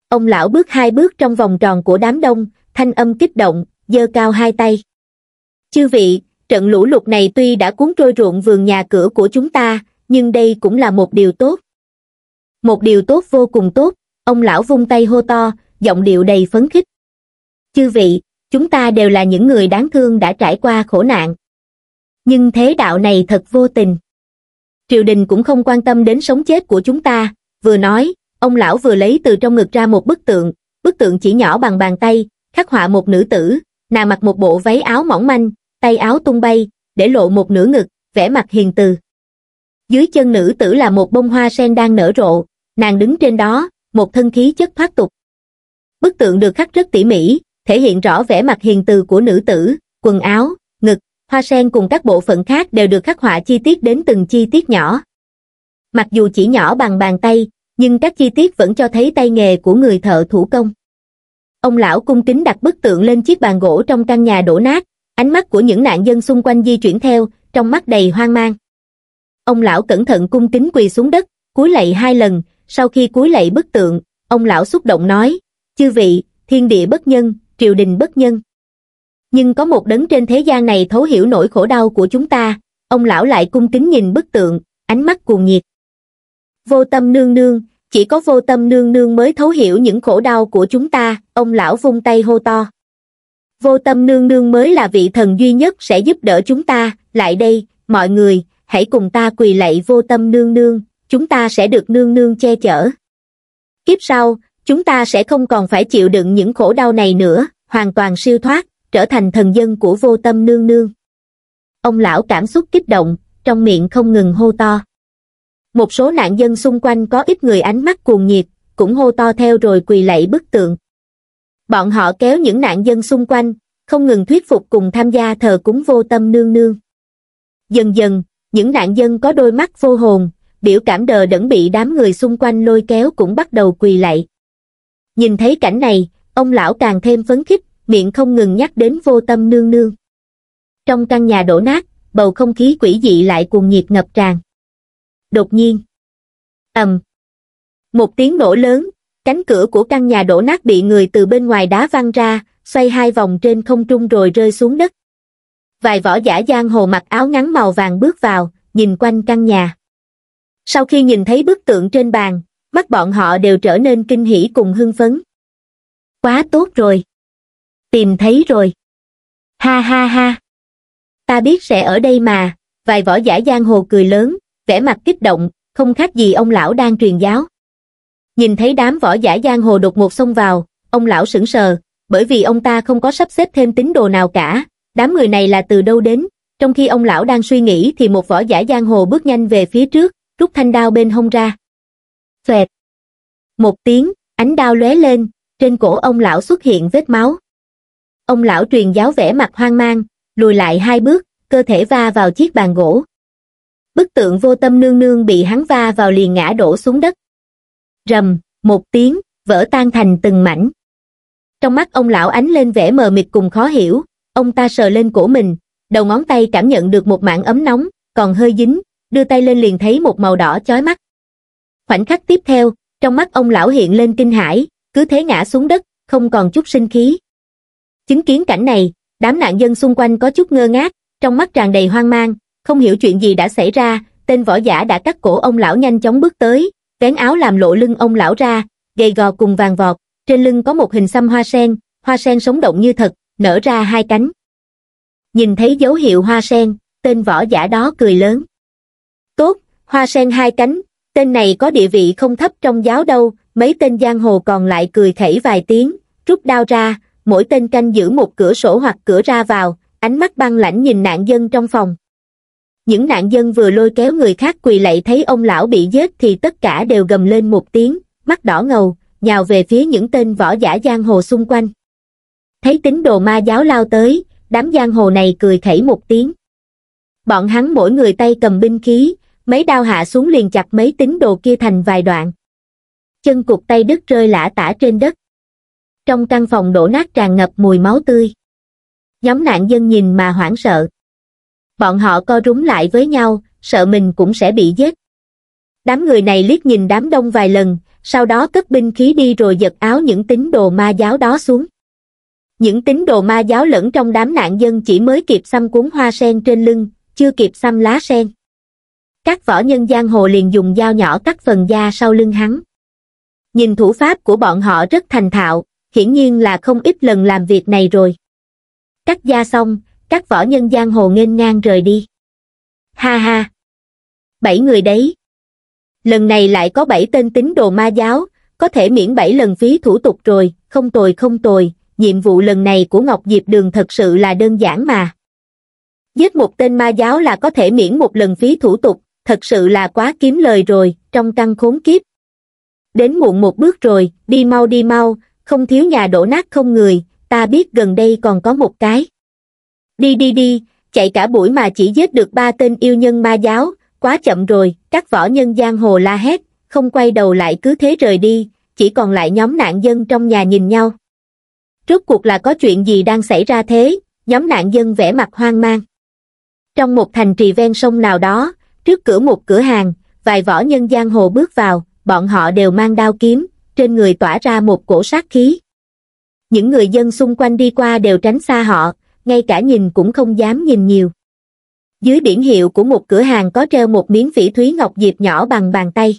Ông lão bước hai bước trong vòng tròn của đám đông, thanh âm kích động, giơ cao hai tay chư vị trận lũ lụt này tuy đã cuốn trôi ruộng vườn nhà cửa của chúng ta nhưng đây cũng là một điều tốt một điều tốt vô cùng tốt ông lão vung tay hô to giọng điệu đầy phấn khích chư vị chúng ta đều là những người đáng thương đã trải qua khổ nạn nhưng thế đạo này thật vô tình triều đình cũng không quan tâm đến sống chết của chúng ta vừa nói ông lão vừa lấy từ trong ngực ra một bức tượng bức tượng chỉ nhỏ bằng bàn tay khắc họa một nữ tử nàng mặc một bộ váy áo mỏng manh tay áo tung bay để lộ một nửa ngực vẻ mặt hiền từ dưới chân nữ tử là một bông hoa sen đang nở rộ nàng đứng trên đó một thân khí chất thoát tục bức tượng được khắc rất tỉ mỉ thể hiện rõ vẻ mặt hiền từ của nữ tử quần áo ngực hoa sen cùng các bộ phận khác đều được khắc họa chi tiết đến từng chi tiết nhỏ mặc dù chỉ nhỏ bằng bàn tay nhưng các chi tiết vẫn cho thấy tay nghề của người thợ thủ công ông lão cung kính đặt bức tượng lên chiếc bàn gỗ trong căn nhà đổ nát ánh mắt của những nạn dân xung quanh di chuyển theo trong mắt đầy hoang mang ông lão cẩn thận cung kính quỳ xuống đất cúi lạy hai lần sau khi cúi lạy bức tượng ông lão xúc động nói chư vị thiên địa bất nhân triều đình bất nhân nhưng có một đấng trên thế gian này thấu hiểu nỗi khổ đau của chúng ta ông lão lại cung kính nhìn bức tượng ánh mắt cuồng nhiệt vô tâm nương nương chỉ có vô tâm nương nương mới thấu hiểu những khổ đau của chúng ta ông lão vung tay hô to vô tâm nương nương mới là vị thần duy nhất sẽ giúp đỡ chúng ta lại đây mọi người hãy cùng ta quỳ lạy vô tâm nương nương chúng ta sẽ được nương nương che chở kiếp sau chúng ta sẽ không còn phải chịu đựng những khổ đau này nữa hoàn toàn siêu thoát trở thành thần dân của vô tâm nương nương ông lão cảm xúc kích động trong miệng không ngừng hô to một số nạn dân xung quanh có ít người ánh mắt cuồng nhiệt cũng hô to theo rồi quỳ lạy bức tượng bọn họ kéo những nạn dân xung quanh không ngừng thuyết phục cùng tham gia thờ cúng vô tâm nương nương dần dần những nạn dân có đôi mắt vô hồn biểu cảm đờ đẫn bị đám người xung quanh lôi kéo cũng bắt đầu quỳ lạy nhìn thấy cảnh này ông lão càng thêm phấn khích miệng không ngừng nhắc đến vô tâm nương nương trong căn nhà đổ nát bầu không khí quỷ dị lại cuồng nhiệt ngập tràn đột nhiên. ầm Một tiếng nổ lớn, cánh cửa của căn nhà đổ nát bị người từ bên ngoài đá văng ra, xoay hai vòng trên không trung rồi rơi xuống đất. Vài võ giả giang hồ mặc áo ngắn màu vàng bước vào, nhìn quanh căn nhà. Sau khi nhìn thấy bức tượng trên bàn, mắt bọn họ đều trở nên kinh hỉ cùng hưng phấn. Quá tốt rồi. Tìm thấy rồi. Ha ha ha. Ta biết sẽ ở đây mà, vài võ giả giang hồ cười lớn, vẻ mặt kích động không khác gì ông lão đang truyền giáo nhìn thấy đám võ giả giang hồ đột ngột xông vào ông lão sững sờ bởi vì ông ta không có sắp xếp thêm tín đồ nào cả đám người này là từ đâu đến trong khi ông lão đang suy nghĩ thì một võ giả giang hồ bước nhanh về phía trước rút thanh đao bên hông ra xoẹt một tiếng ánh đao lóe lên trên cổ ông lão xuất hiện vết máu ông lão truyền giáo vẻ mặt hoang mang lùi lại hai bước cơ thể va vào chiếc bàn gỗ bức tượng vô tâm nương nương bị hắn va vào liền ngã đổ xuống đất. Rầm, một tiếng, vỡ tan thành từng mảnh. Trong mắt ông lão ánh lên vẻ mờ mịt cùng khó hiểu, ông ta sờ lên cổ mình, đầu ngón tay cảm nhận được một mảng ấm nóng, còn hơi dính, đưa tay lên liền thấy một màu đỏ chói mắt. Khoảnh khắc tiếp theo, trong mắt ông lão hiện lên kinh hãi, cứ thế ngã xuống đất, không còn chút sinh khí. Chứng kiến cảnh này, đám nạn dân xung quanh có chút ngơ ngác, trong mắt tràn đầy hoang mang, không hiểu chuyện gì đã xảy ra tên võ giả đã cắt cổ ông lão nhanh chóng bước tới vén áo làm lộ lưng ông lão ra gầy gò cùng vàng vọt trên lưng có một hình xăm hoa sen hoa sen sống động như thật nở ra hai cánh nhìn thấy dấu hiệu hoa sen tên võ giả đó cười lớn tốt hoa sen hai cánh tên này có địa vị không thấp trong giáo đâu mấy tên giang hồ còn lại cười khẩy vài tiếng rút đao ra mỗi tên canh giữ một cửa sổ hoặc cửa ra vào ánh mắt băng lãnh nhìn nạn dân trong phòng những nạn dân vừa lôi kéo người khác quỳ lạy thấy ông lão bị giết thì tất cả đều gầm lên một tiếng, mắt đỏ ngầu, nhào về phía những tên võ giả giang hồ xung quanh. Thấy tín đồ ma giáo lao tới, đám giang hồ này cười khẩy một tiếng. Bọn hắn mỗi người tay cầm binh khí, mấy đao hạ xuống liền chặt mấy tín đồ kia thành vài đoạn. Chân cục tay đứt rơi lả tả trên đất. Trong căn phòng đổ nát tràn ngập mùi máu tươi. Nhóm nạn dân nhìn mà hoảng sợ bọn họ co rúm lại với nhau, sợ mình cũng sẽ bị giết. Đám người này liếc nhìn đám đông vài lần, sau đó cất binh khí đi rồi giật áo những tín đồ ma giáo đó xuống. Những tín đồ ma giáo lẫn trong đám nạn dân chỉ mới kịp xăm cuốn hoa sen trên lưng, chưa kịp xăm lá sen. Các võ nhân giang hồ liền dùng dao nhỏ cắt phần da sau lưng hắn. Nhìn thủ pháp của bọn họ rất thành thạo, hiển nhiên là không ít lần làm việc này rồi. Cắt da xong, các võ nhân giang hồ nghênh ngang rời đi. Ha ha! Bảy người đấy! Lần này lại có bảy tên tín đồ ma giáo, có thể miễn bảy lần phí thủ tục rồi, không tồi không tồi, nhiệm vụ lần này của Ngọc Diệp Đường thật sự là đơn giản mà. Giết một tên ma giáo là có thể miễn một lần phí thủ tục, thật sự là quá kiếm lời rồi, trong căn khốn kiếp. Đến muộn một bước rồi, đi mau đi mau, không thiếu nhà đổ nát không người, ta biết gần đây còn có một cái đi đi đi chạy cả buổi mà chỉ giết được ba tên yêu nhân ma giáo quá chậm rồi các võ nhân giang hồ la hét không quay đầu lại cứ thế rời đi chỉ còn lại nhóm nạn dân trong nhà nhìn nhau rốt cuộc là có chuyện gì đang xảy ra thế nhóm nạn dân vẻ mặt hoang mang trong một thành trì ven sông nào đó trước cửa một cửa hàng vài võ nhân giang hồ bước vào bọn họ đều mang đao kiếm trên người tỏa ra một cổ sát khí những người dân xung quanh đi qua đều tránh xa họ ngay cả nhìn cũng không dám nhìn nhiều. Dưới biển hiệu của một cửa hàng có treo một miếng phỉ thúy ngọc diệp nhỏ bằng bàn tay.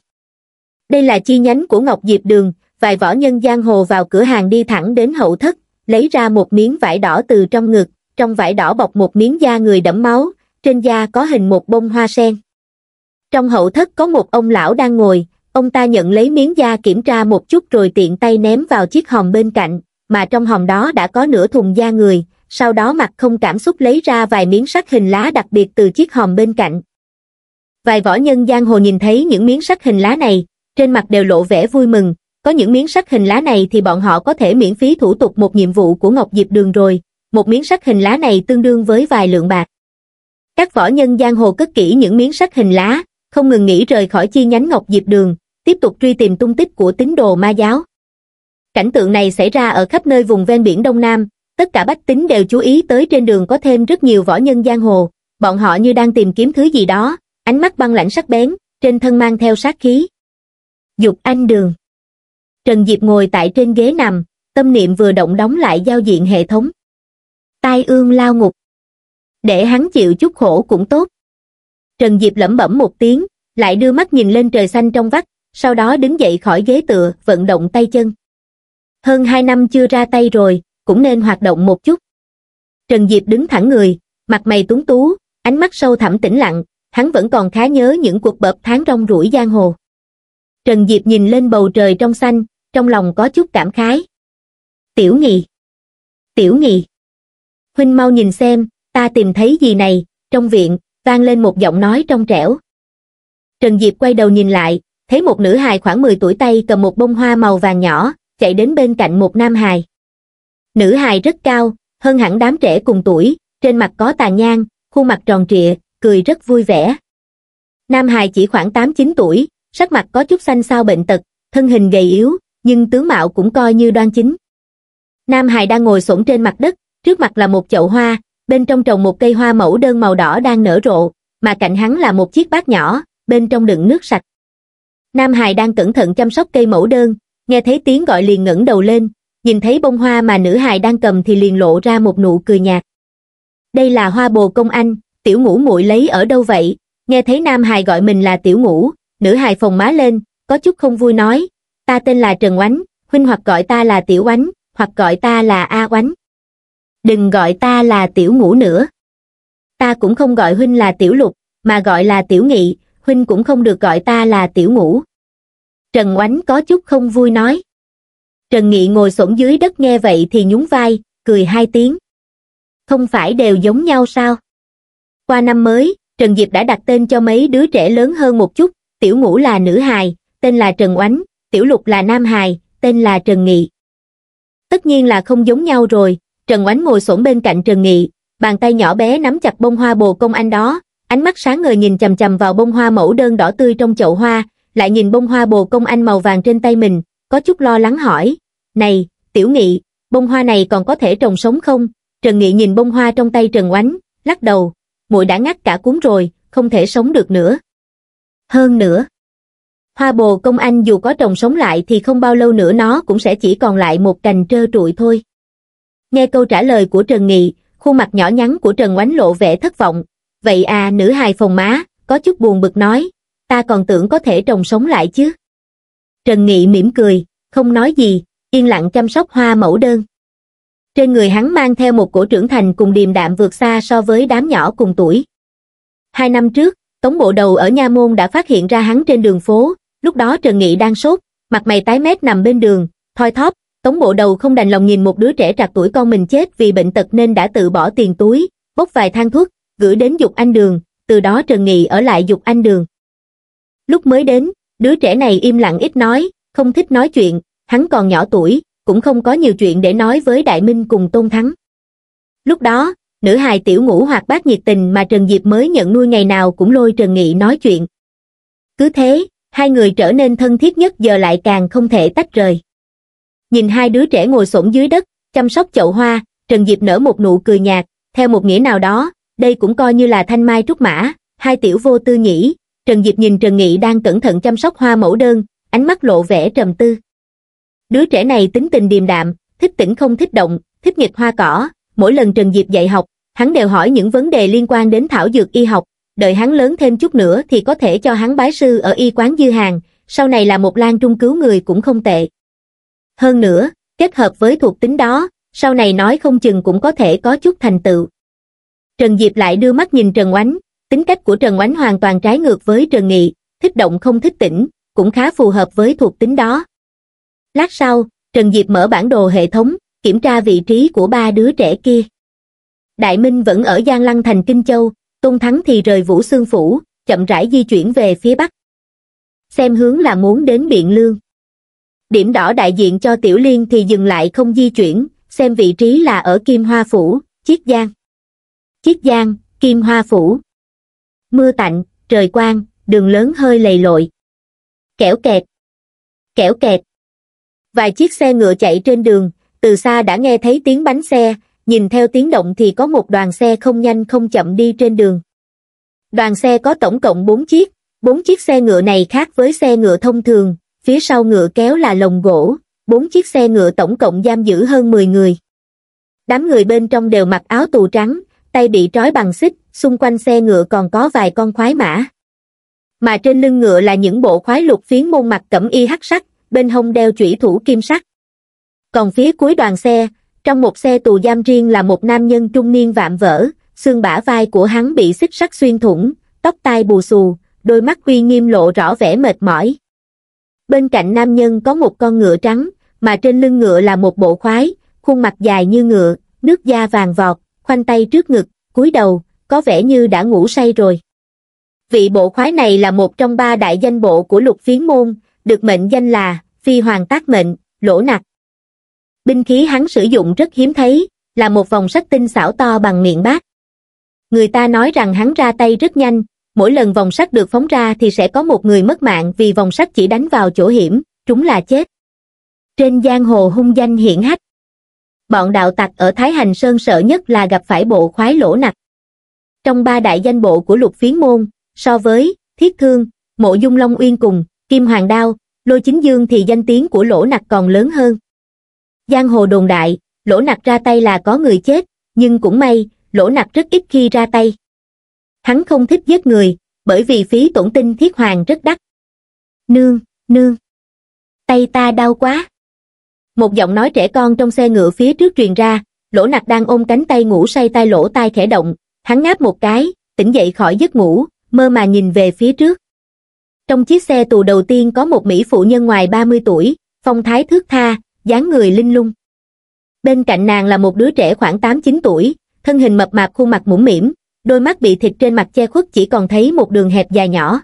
Đây là chi nhánh của ngọc diệp đường, vài võ nhân giang hồ vào cửa hàng đi thẳng đến hậu thất, lấy ra một miếng vải đỏ từ trong ngực, trong vải đỏ bọc một miếng da người đẫm máu, trên da có hình một bông hoa sen. Trong hậu thất có một ông lão đang ngồi, ông ta nhận lấy miếng da kiểm tra một chút rồi tiện tay ném vào chiếc hòm bên cạnh, mà trong hòm đó đã có nửa thùng da người, sau đó mặt không cảm xúc lấy ra vài miếng sắt hình lá đặc biệt từ chiếc hòm bên cạnh. Vài võ nhân giang hồ nhìn thấy những miếng sắt hình lá này, trên mặt đều lộ vẻ vui mừng, có những miếng sắt hình lá này thì bọn họ có thể miễn phí thủ tục một nhiệm vụ của Ngọc Diệp Đường rồi, một miếng sắt hình lá này tương đương với vài lượng bạc. Các võ nhân giang hồ cất kỹ những miếng sắt hình lá, không ngừng nghỉ rời khỏi chi nhánh Ngọc Diệp Đường, tiếp tục truy tìm tung tích của tín đồ ma giáo. Cảnh tượng này xảy ra ở khắp nơi vùng ven biển Đông Nam, tất cả bách tính đều chú ý tới trên đường có thêm rất nhiều võ nhân giang hồ, bọn họ như đang tìm kiếm thứ gì đó, ánh mắt băng lãnh sắc bén, trên thân mang theo sát khí. Dục Anh Đường Trần Diệp ngồi tại trên ghế nằm, tâm niệm vừa động đóng lại giao diện hệ thống. Tai ương lao ngục Để hắn chịu chút khổ cũng tốt. Trần Diệp lẩm bẩm một tiếng, lại đưa mắt nhìn lên trời xanh trong vắt, sau đó đứng dậy khỏi ghế tựa, vận động tay chân. Hơn hai năm chưa ra tay rồi, cũng nên hoạt động một chút. Trần Diệp đứng thẳng người, mặt mày tuấn tú, ánh mắt sâu thẳm tĩnh lặng, hắn vẫn còn khá nhớ những cuộc bợp tháng rong ruổi giang hồ. Trần Diệp nhìn lên bầu trời trong xanh, trong lòng có chút cảm khái. Tiểu Nghị Tiểu Nghị Huynh mau nhìn xem, ta tìm thấy gì này, trong viện, vang lên một giọng nói trong trẻo. Trần Diệp quay đầu nhìn lại, thấy một nữ hài khoảng 10 tuổi tay cầm một bông hoa màu vàng nhỏ, chạy đến bên cạnh một nam hài nữ hài rất cao hơn hẳn đám trẻ cùng tuổi trên mặt có tà nhang khuôn mặt tròn trịa cười rất vui vẻ nam hài chỉ khoảng tám chín tuổi sắc mặt có chút xanh xao bệnh tật thân hình gầy yếu nhưng tướng mạo cũng coi như đoan chính nam hài đang ngồi xổm trên mặt đất trước mặt là một chậu hoa bên trong trồng một cây hoa mẫu đơn màu đỏ đang nở rộ mà cạnh hắn là một chiếc bát nhỏ bên trong đựng nước sạch nam hài đang cẩn thận chăm sóc cây mẫu đơn nghe thấy tiếng gọi liền ngẩng đầu lên nhìn thấy bông hoa mà nữ hài đang cầm thì liền lộ ra một nụ cười nhạt. Đây là hoa bồ công anh, tiểu ngũ muội lấy ở đâu vậy? Nghe thấy nam hài gọi mình là tiểu ngũ, nữ hài phồng má lên, có chút không vui nói, ta tên là Trần Oánh, huynh hoặc gọi ta là tiểu oánh, hoặc gọi ta là A oánh. Đừng gọi ta là tiểu ngũ nữa. Ta cũng không gọi huynh là tiểu lục, mà gọi là tiểu nghị, huynh cũng không được gọi ta là tiểu ngũ. Trần Oánh có chút không vui nói trần nghị ngồi xổm dưới đất nghe vậy thì nhún vai cười hai tiếng không phải đều giống nhau sao qua năm mới trần diệp đã đặt tên cho mấy đứa trẻ lớn hơn một chút tiểu ngũ là nữ hài tên là trần oánh tiểu lục là nam hài tên là trần nghị tất nhiên là không giống nhau rồi trần oánh ngồi xổm bên cạnh trần nghị bàn tay nhỏ bé nắm chặt bông hoa bồ công anh đó ánh mắt sáng ngời nhìn chằm chằm vào bông hoa mẫu đơn đỏ tươi trong chậu hoa lại nhìn bông hoa bồ công anh màu vàng trên tay mình có chút lo lắng hỏi. Này, tiểu nghị, bông hoa này còn có thể trồng sống không? Trần Nghị nhìn bông hoa trong tay Trần Oánh, lắc đầu, muội đã ngắt cả cuốn rồi, không thể sống được nữa. Hơn nữa, hoa bồ công anh dù có trồng sống lại thì không bao lâu nữa nó cũng sẽ chỉ còn lại một cành trơ trụi thôi. Nghe câu trả lời của Trần Nghị, khuôn mặt nhỏ nhắn của Trần Oánh lộ vẻ thất vọng. Vậy à, nữ hài phòng má, có chút buồn bực nói, ta còn tưởng có thể trồng sống lại chứ. Trần Nghị mỉm cười, không nói gì, yên lặng chăm sóc hoa mẫu đơn. Trên người hắn mang theo một cổ trưởng thành cùng điềm đạm vượt xa so với đám nhỏ cùng tuổi. Hai năm trước, Tống Bộ Đầu ở Nha Môn đã phát hiện ra hắn trên đường phố, lúc đó Trần Nghị đang sốt, mặt mày tái mét nằm bên đường, thoi thóp, Tống Bộ Đầu không đành lòng nhìn một đứa trẻ trạc tuổi con mình chết vì bệnh tật nên đã tự bỏ tiền túi, bốc vài thang thuốc, gửi đến Dục Anh Đường, từ đó Trần Nghị ở lại Dục Anh Đường. Lúc mới đến, Đứa trẻ này im lặng ít nói, không thích nói chuyện, hắn còn nhỏ tuổi, cũng không có nhiều chuyện để nói với Đại Minh cùng Tôn Thắng. Lúc đó, nữ hài tiểu ngũ hoặc bác nhiệt tình mà Trần Diệp mới nhận nuôi ngày nào cũng lôi Trần Nghị nói chuyện. Cứ thế, hai người trở nên thân thiết nhất giờ lại càng không thể tách rời. Nhìn hai đứa trẻ ngồi xổm dưới đất, chăm sóc chậu hoa, Trần Diệp nở một nụ cười nhạt, theo một nghĩa nào đó, đây cũng coi như là thanh mai trúc mã, hai tiểu vô tư nhĩ, Trần Diệp nhìn Trần Nghị đang cẩn thận chăm sóc hoa mẫu đơn, ánh mắt lộ vẻ trầm tư. Đứa trẻ này tính tình điềm đạm, thích tĩnh không thích động, thích nghịch hoa cỏ, mỗi lần Trần Diệp dạy học, hắn đều hỏi những vấn đề liên quan đến thảo dược y học, đợi hắn lớn thêm chút nữa thì có thể cho hắn bái sư ở y quán dư hàng, sau này là một lan trung cứu người cũng không tệ. Hơn nữa, kết hợp với thuộc tính đó, sau này nói không chừng cũng có thể có chút thành tựu. Trần Diệp lại đưa mắt nhìn Trần Oánh, tính cách của trần oánh hoàn toàn trái ngược với trần nghị thích động không thích tỉnh cũng khá phù hợp với thuộc tính đó lát sau trần diệp mở bản đồ hệ thống kiểm tra vị trí của ba đứa trẻ kia đại minh vẫn ở giang lăng thành kinh châu tôn thắng thì rời vũ xương phủ chậm rãi di chuyển về phía bắc xem hướng là muốn đến biện lương điểm đỏ đại diện cho tiểu liên thì dừng lại không di chuyển xem vị trí là ở kim hoa phủ chiết giang chiết giang kim hoa phủ mưa tạnh trời quang đường lớn hơi lầy lội kẻo kẹt kẻo kẹt vài chiếc xe ngựa chạy trên đường từ xa đã nghe thấy tiếng bánh xe nhìn theo tiếng động thì có một đoàn xe không nhanh không chậm đi trên đường đoàn xe có tổng cộng bốn chiếc bốn chiếc xe ngựa này khác với xe ngựa thông thường phía sau ngựa kéo là lồng gỗ bốn chiếc xe ngựa tổng cộng giam giữ hơn mười người đám người bên trong đều mặc áo tù trắng tay bị trói bằng xích xung quanh xe ngựa còn có vài con khoái mã. Mà trên lưng ngựa là những bộ khoái lục phiến môn mặt cẩm y hắc sắc, bên hông đeo chủy thủ kim sắc. Còn phía cuối đoàn xe, trong một xe tù giam riêng là một nam nhân trung niên vạm vỡ, xương bả vai của hắn bị xích sắt xuyên thủng, tóc tai bù xù, đôi mắt uy nghiêm lộ rõ vẻ mệt mỏi. Bên cạnh nam nhân có một con ngựa trắng, mà trên lưng ngựa là một bộ khoái, khuôn mặt dài như ngựa, nước da vàng vọt, khoanh tay trước ngực, cúi đầu, có vẻ như đã ngủ say rồi. Vị bộ khoái này là một trong ba đại danh bộ của lục phiến môn, được mệnh danh là Phi Hoàng Tác Mệnh, Lỗ Nặc. Binh khí hắn sử dụng rất hiếm thấy, là một vòng sắt tinh xảo to bằng miệng bát. Người ta nói rằng hắn ra tay rất nhanh, mỗi lần vòng sắt được phóng ra thì sẽ có một người mất mạng vì vòng sắt chỉ đánh vào chỗ hiểm, chúng là chết. Trên giang hồ hung danh hiển hách, bọn đạo tặc ở Thái Hành Sơn sợ nhất là gặp phải bộ khoái lỗ nặc trong ba đại danh bộ của lục phiến môn, so với thiết thương, mộ dung long uyên cùng, kim hoàng đao, lôi chính dương thì danh tiếng của lỗ nặc còn lớn hơn. Giang hồ đồn đại, lỗ nặc ra tay là có người chết, nhưng cũng may, lỗ nặc rất ít khi ra tay. Hắn không thích giết người, bởi vì phí tổn tinh thiết hoàng rất đắt. Nương, nương, tay ta đau quá. Một giọng nói trẻ con trong xe ngựa phía trước truyền ra, lỗ nặc đang ôm cánh tay ngủ say tay lỗ tai khẽ động, Hắn ngáp một cái, tỉnh dậy khỏi giấc ngủ, mơ mà nhìn về phía trước. Trong chiếc xe tù đầu tiên có một Mỹ phụ nhân ngoài 30 tuổi, phong thái thước tha, dáng người linh lung. Bên cạnh nàng là một đứa trẻ khoảng 8-9 tuổi, thân hình mập mạp khuôn mặt mũm mỉm, đôi mắt bị thịt trên mặt che khuất chỉ còn thấy một đường hẹp dài nhỏ.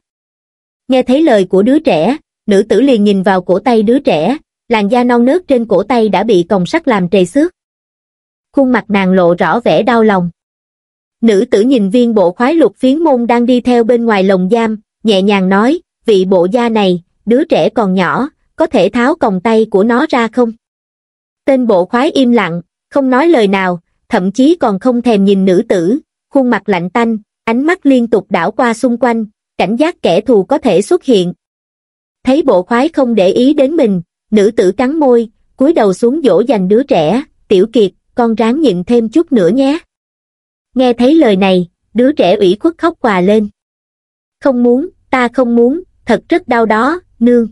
Nghe thấy lời của đứa trẻ, nữ tử liền nhìn vào cổ tay đứa trẻ, làn da non nớt trên cổ tay đã bị còng sắt làm trầy xước. Khuôn mặt nàng lộ rõ vẻ đau lòng. Nữ tử nhìn viên bộ khoái lục phiến môn đang đi theo bên ngoài lồng giam, nhẹ nhàng nói, vị bộ gia này, đứa trẻ còn nhỏ, có thể tháo còng tay của nó ra không? Tên bộ khoái im lặng, không nói lời nào, thậm chí còn không thèm nhìn nữ tử, khuôn mặt lạnh tanh, ánh mắt liên tục đảo qua xung quanh, cảnh giác kẻ thù có thể xuất hiện. Thấy bộ khoái không để ý đến mình, nữ tử cắn môi, cúi đầu xuống dỗ dành đứa trẻ, tiểu kiệt, con ráng nhịn thêm chút nữa nhé nghe thấy lời này đứa trẻ ủy khuất khóc quà lên không muốn ta không muốn thật rất đau đó nương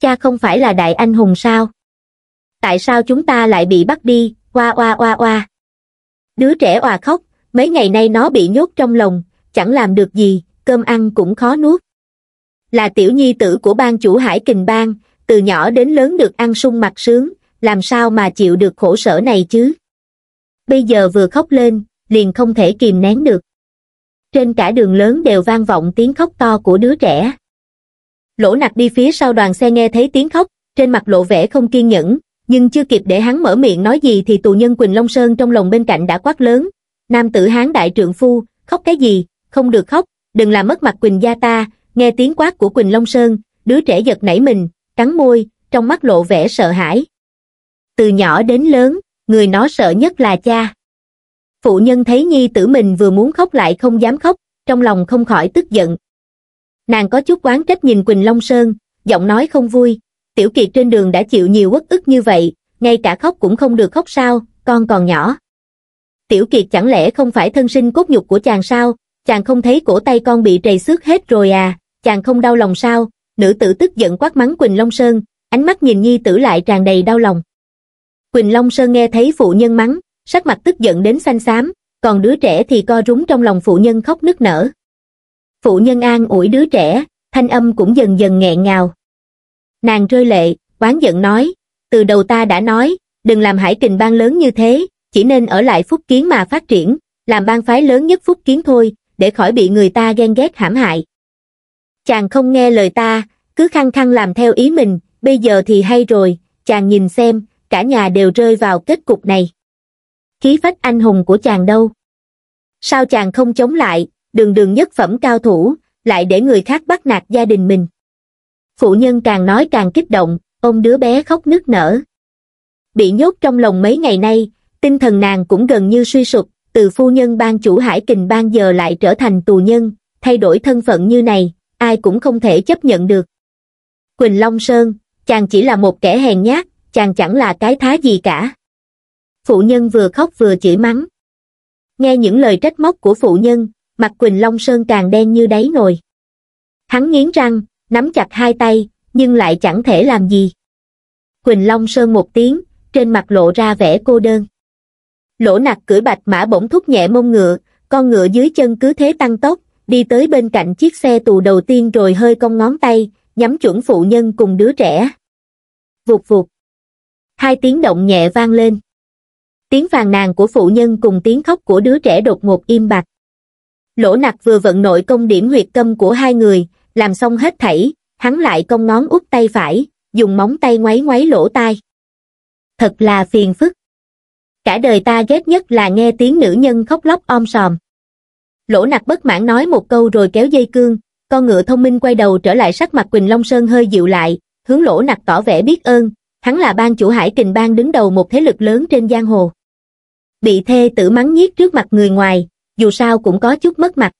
cha không phải là đại anh hùng sao tại sao chúng ta lại bị bắt đi oa oa oa oa đứa trẻ òa khóc mấy ngày nay nó bị nhốt trong lồng chẳng làm được gì cơm ăn cũng khó nuốt là tiểu nhi tử của bang chủ hải kình bang từ nhỏ đến lớn được ăn sung mặc sướng làm sao mà chịu được khổ sở này chứ bây giờ vừa khóc lên liền không thể kìm nén được. Trên cả đường lớn đều vang vọng tiếng khóc to của đứa trẻ. Lỗ nặc đi phía sau đoàn xe nghe thấy tiếng khóc, trên mặt lộ vẻ không kiên nhẫn, nhưng chưa kịp để hắn mở miệng nói gì thì tù nhân Quỳnh Long Sơn trong lòng bên cạnh đã quát lớn. Nam tử hán đại trượng phu, khóc cái gì, không được khóc, đừng làm mất mặt Quỳnh gia ta, nghe tiếng quát của Quỳnh Long Sơn, đứa trẻ giật nảy mình, cắn môi, trong mắt lộ vẻ sợ hãi. Từ nhỏ đến lớn, người nó sợ nhất là cha. Phụ nhân thấy nhi tử mình vừa muốn khóc lại không dám khóc, trong lòng không khỏi tức giận. Nàng có chút quán trách nhìn Quỳnh Long Sơn, giọng nói không vui, tiểu kiệt trên đường đã chịu nhiều uất ức như vậy, ngay cả khóc cũng không được khóc sao, con còn nhỏ. Tiểu kiệt chẳng lẽ không phải thân sinh cốt nhục của chàng sao, chàng không thấy cổ tay con bị trầy xước hết rồi à, chàng không đau lòng sao, nữ tử tức giận quát mắng Quỳnh Long Sơn, ánh mắt nhìn nhi tử lại tràn đầy đau lòng. Quỳnh Long Sơn nghe thấy phụ nhân mắng, sắc mặt tức giận đến xanh xám, còn đứa trẻ thì co rúng trong lòng phụ nhân khóc nức nở. Phụ nhân an ủi đứa trẻ, thanh âm cũng dần dần nghẹn ngào. Nàng rơi lệ, oán giận nói, từ đầu ta đã nói, đừng làm hải kình bang lớn như thế, chỉ nên ở lại phúc kiến mà phát triển, làm bang phái lớn nhất phúc kiến thôi, để khỏi bị người ta ghen ghét hãm hại. Chàng không nghe lời ta, cứ khăng khăng làm theo ý mình, bây giờ thì hay rồi, chàng nhìn xem, cả nhà đều rơi vào kết cục này khí phách anh hùng của chàng đâu. Sao chàng không chống lại, đường đường nhất phẩm cao thủ, lại để người khác bắt nạt gia đình mình. Phụ nhân càng nói càng kích động, ôm đứa bé khóc nức nở. Bị nhốt trong lòng mấy ngày nay, tinh thần nàng cũng gần như suy sụp, từ phu nhân ban chủ Hải Kình ban giờ lại trở thành tù nhân, thay đổi thân phận như này, ai cũng không thể chấp nhận được. Quỳnh Long Sơn, chàng chỉ là một kẻ hèn nhát, chàng chẳng là cái thá gì cả phụ nhân vừa khóc vừa chửi mắng. Nghe những lời trách móc của phụ nhân, mặt Quỳnh Long Sơn càng đen như đáy nồi. Hắn nghiến răng, nắm chặt hai tay, nhưng lại chẳng thể làm gì. Quỳnh Long Sơn một tiếng, trên mặt lộ ra vẻ cô đơn. Lỗ nặc cưỡi bạch mã bỗng thúc nhẹ mông ngựa, con ngựa dưới chân cứ thế tăng tốc, đi tới bên cạnh chiếc xe tù đầu tiên rồi hơi cong ngón tay, nhắm chuẩn phụ nhân cùng đứa trẻ. Vụt vụt. Hai tiếng động nhẹ vang lên tiếng phàn nàn của phụ nhân cùng tiếng khóc của đứa trẻ đột ngột im bặt lỗ nặc vừa vận nội công điểm huyệt tâm của hai người làm xong hết thảy hắn lại cong ngón út tay phải dùng móng tay ngoáy ngoáy lỗ tai thật là phiền phức cả đời ta ghét nhất là nghe tiếng nữ nhân khóc lóc om sòm lỗ nặc bất mãn nói một câu rồi kéo dây cương con ngựa thông minh quay đầu trở lại sắc mặt quỳnh long sơn hơi dịu lại hướng lỗ nặc tỏ vẻ biết ơn hắn là ban chủ hải kình bang đứng đầu một thế lực lớn trên giang hồ bị thê tử mắng nhiếc trước mặt người ngoài, dù sao cũng có chút mất mặt.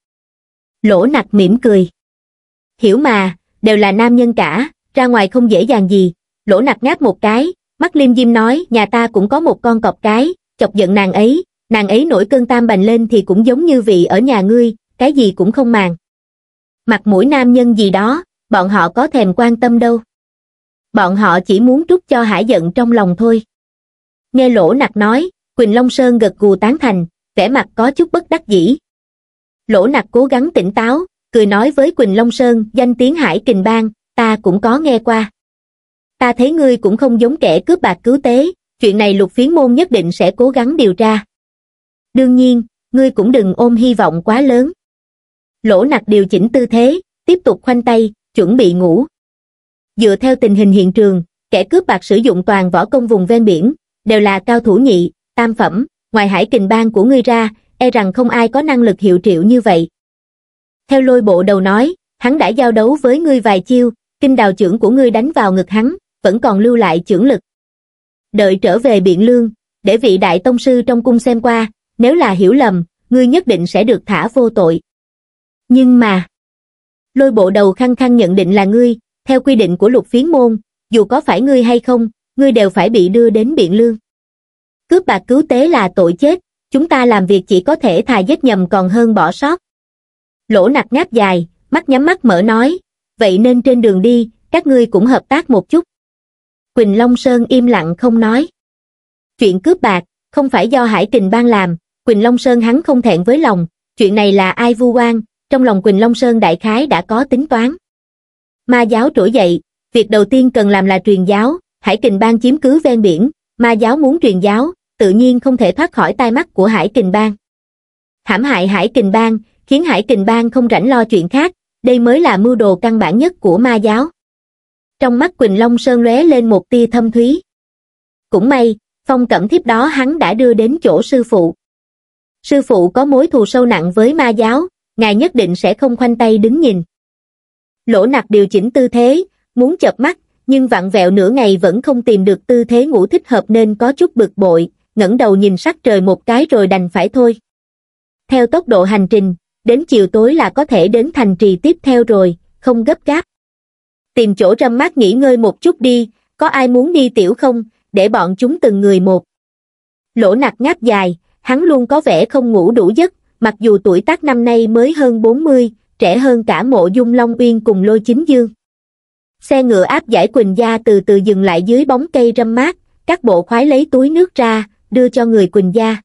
Lỗ nặc mỉm cười. Hiểu mà, đều là nam nhân cả, ra ngoài không dễ dàng gì. Lỗ nặc ngáp một cái, mắt liêm diêm nói nhà ta cũng có một con cọp cái, chọc giận nàng ấy, nàng ấy nổi cơn tam bành lên thì cũng giống như vị ở nhà ngươi, cái gì cũng không màng. Mặt mũi nam nhân gì đó, bọn họ có thèm quan tâm đâu. Bọn họ chỉ muốn trút cho hải giận trong lòng thôi. Nghe lỗ nặc nói, Quỳnh Long Sơn gật gù tán thành, vẻ mặt có chút bất đắc dĩ. Lỗ nặc cố gắng tỉnh táo, cười nói với Quỳnh Long Sơn danh tiếng hải kình bang, ta cũng có nghe qua. Ta thấy ngươi cũng không giống kẻ cướp bạc cứu tế, chuyện này lục phiến môn nhất định sẽ cố gắng điều tra. Đương nhiên, ngươi cũng đừng ôm hy vọng quá lớn. Lỗ nặc điều chỉnh tư thế, tiếp tục khoanh tay, chuẩn bị ngủ. Dựa theo tình hình hiện trường, kẻ cướp bạc sử dụng toàn võ công vùng ven biển, đều là cao thủ nhị, tam phẩm ngoài hải kình bang của ngươi ra e rằng không ai có năng lực hiệu triệu như vậy theo lôi bộ đầu nói hắn đã giao đấu với ngươi vài chiêu kinh đào trưởng của ngươi đánh vào ngực hắn vẫn còn lưu lại chưởng lực đợi trở về biện lương để vị đại tông sư trong cung xem qua nếu là hiểu lầm ngươi nhất định sẽ được thả vô tội nhưng mà lôi bộ đầu khăng khăng nhận định là ngươi theo quy định của lục phiến môn dù có phải ngươi hay không ngươi đều phải bị đưa đến biện lương cướp bạc cứu tế là tội chết, chúng ta làm việc chỉ có thể thà giết nhầm còn hơn bỏ sót. Lỗ nặc ngáp dài, mắt nhắm mắt mở nói, vậy nên trên đường đi, các ngươi cũng hợp tác một chút. Quỳnh Long Sơn im lặng không nói. Chuyện cướp bạc, không phải do Hải Kình Bang làm, Quỳnh Long Sơn hắn không thẹn với lòng, chuyện này là ai vu oan, trong lòng Quỳnh Long Sơn đại khái đã có tính toán. Ma giáo trỗi dậy, việc đầu tiên cần làm là truyền giáo, Hải Kình Bang chiếm cứ ven biển, ma giáo muốn truyền giáo, tự nhiên không thể thoát khỏi tai mắt của Hải Kình Bang. Hãm hại Hải Kình Bang, khiến Hải Kình Bang không rảnh lo chuyện khác, đây mới là mưu đồ căn bản nhất của ma giáo. Trong mắt Quỳnh Long Sơn lóe lên một tia thâm thúy. Cũng may, phong cẩm thiếp đó hắn đã đưa đến chỗ sư phụ. Sư phụ có mối thù sâu nặng với ma giáo, ngài nhất định sẽ không khoanh tay đứng nhìn. Lỗ nặc điều chỉnh tư thế, muốn chập mắt, nhưng vặn vẹo nửa ngày vẫn không tìm được tư thế ngủ thích hợp nên có chút bực bội, ngẩng đầu nhìn sắc trời một cái rồi đành phải thôi. Theo tốc độ hành trình, đến chiều tối là có thể đến thành trì tiếp theo rồi, không gấp gáp. Tìm chỗ râm mát nghỉ ngơi một chút đi, có ai muốn đi tiểu không, để bọn chúng từng người một. Lỗ nặc ngáp dài, hắn luôn có vẻ không ngủ đủ giấc, mặc dù tuổi tác năm nay mới hơn 40, trẻ hơn cả mộ dung Long Uyên cùng lôi chính dương. Xe ngựa áp giải Quỳnh Gia từ từ dừng lại dưới bóng cây râm mát, các bộ khoái lấy túi nước ra, đưa cho người Quỳnh gia.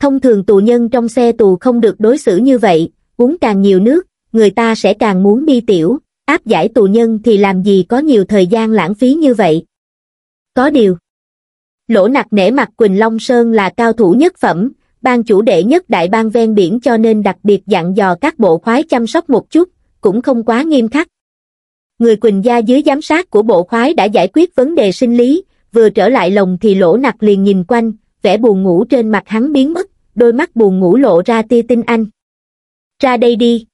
Thông thường tù nhân trong xe tù không được đối xử như vậy, uống càng nhiều nước, người ta sẽ càng muốn đi tiểu, áp giải tù nhân thì làm gì có nhiều thời gian lãng phí như vậy. Có điều, lỗ nặc nể mặt Quỳnh Long Sơn là cao thủ nhất phẩm, ban chủ đệ nhất đại bang ven biển cho nên đặc biệt dặn dò các bộ khoái chăm sóc một chút, cũng không quá nghiêm khắc. Người Quỳnh gia dưới giám sát của bộ khoái đã giải quyết vấn đề sinh lý, vừa trở lại lồng thì lỗ nặc liền nhìn quanh, vẻ buồn ngủ trên mặt hắn biến mất, đôi mắt buồn ngủ lộ ra tia tinh anh. Ra đây đi.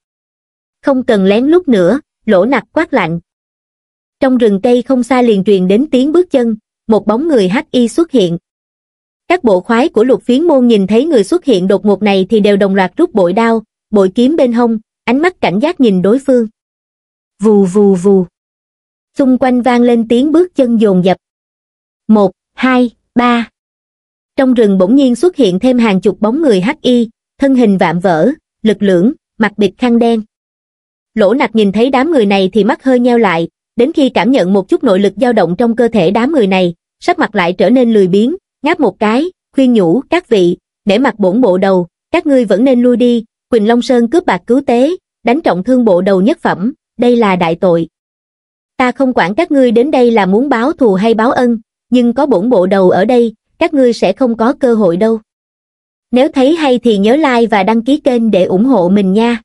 Không cần lén lút nữa, lỗ nặc quát lạnh. Trong rừng cây không xa liền truyền đến tiếng bước chân, một bóng người hắc y xuất hiện. Các bộ khoái của lục phiến môn nhìn thấy người xuất hiện đột ngột này thì đều đồng loạt rút bội đao, bội kiếm bên hông, ánh mắt cảnh giác nhìn đối phương. Vù vù vù. Xung quanh vang lên tiếng bước chân dồn dập, một hai ba Trong rừng bỗng nhiên xuất hiện thêm hàng chục bóng người hắc y, thân hình vạm vỡ, lực lưỡng, mặt bịt khăn đen. Lỗ nặc nhìn thấy đám người này thì mắt hơi nheo lại, đến khi cảm nhận một chút nội lực dao động trong cơ thể đám người này, sắc mặt lại trở nên lười biếng, ngáp một cái, khuyên nhủ các vị, để mặt bổn bộ đầu, các ngươi vẫn nên lui đi, Quỳnh Long Sơn cướp bạc cứu tế, đánh trọng thương bộ đầu nhất phẩm, đây là đại tội. Ta không quản các ngươi đến đây là muốn báo thù hay báo ân, nhưng có bổn bộ đầu ở đây các ngươi sẽ không có cơ hội đâu nếu thấy hay thì nhớ like và đăng ký kênh để ủng hộ mình nha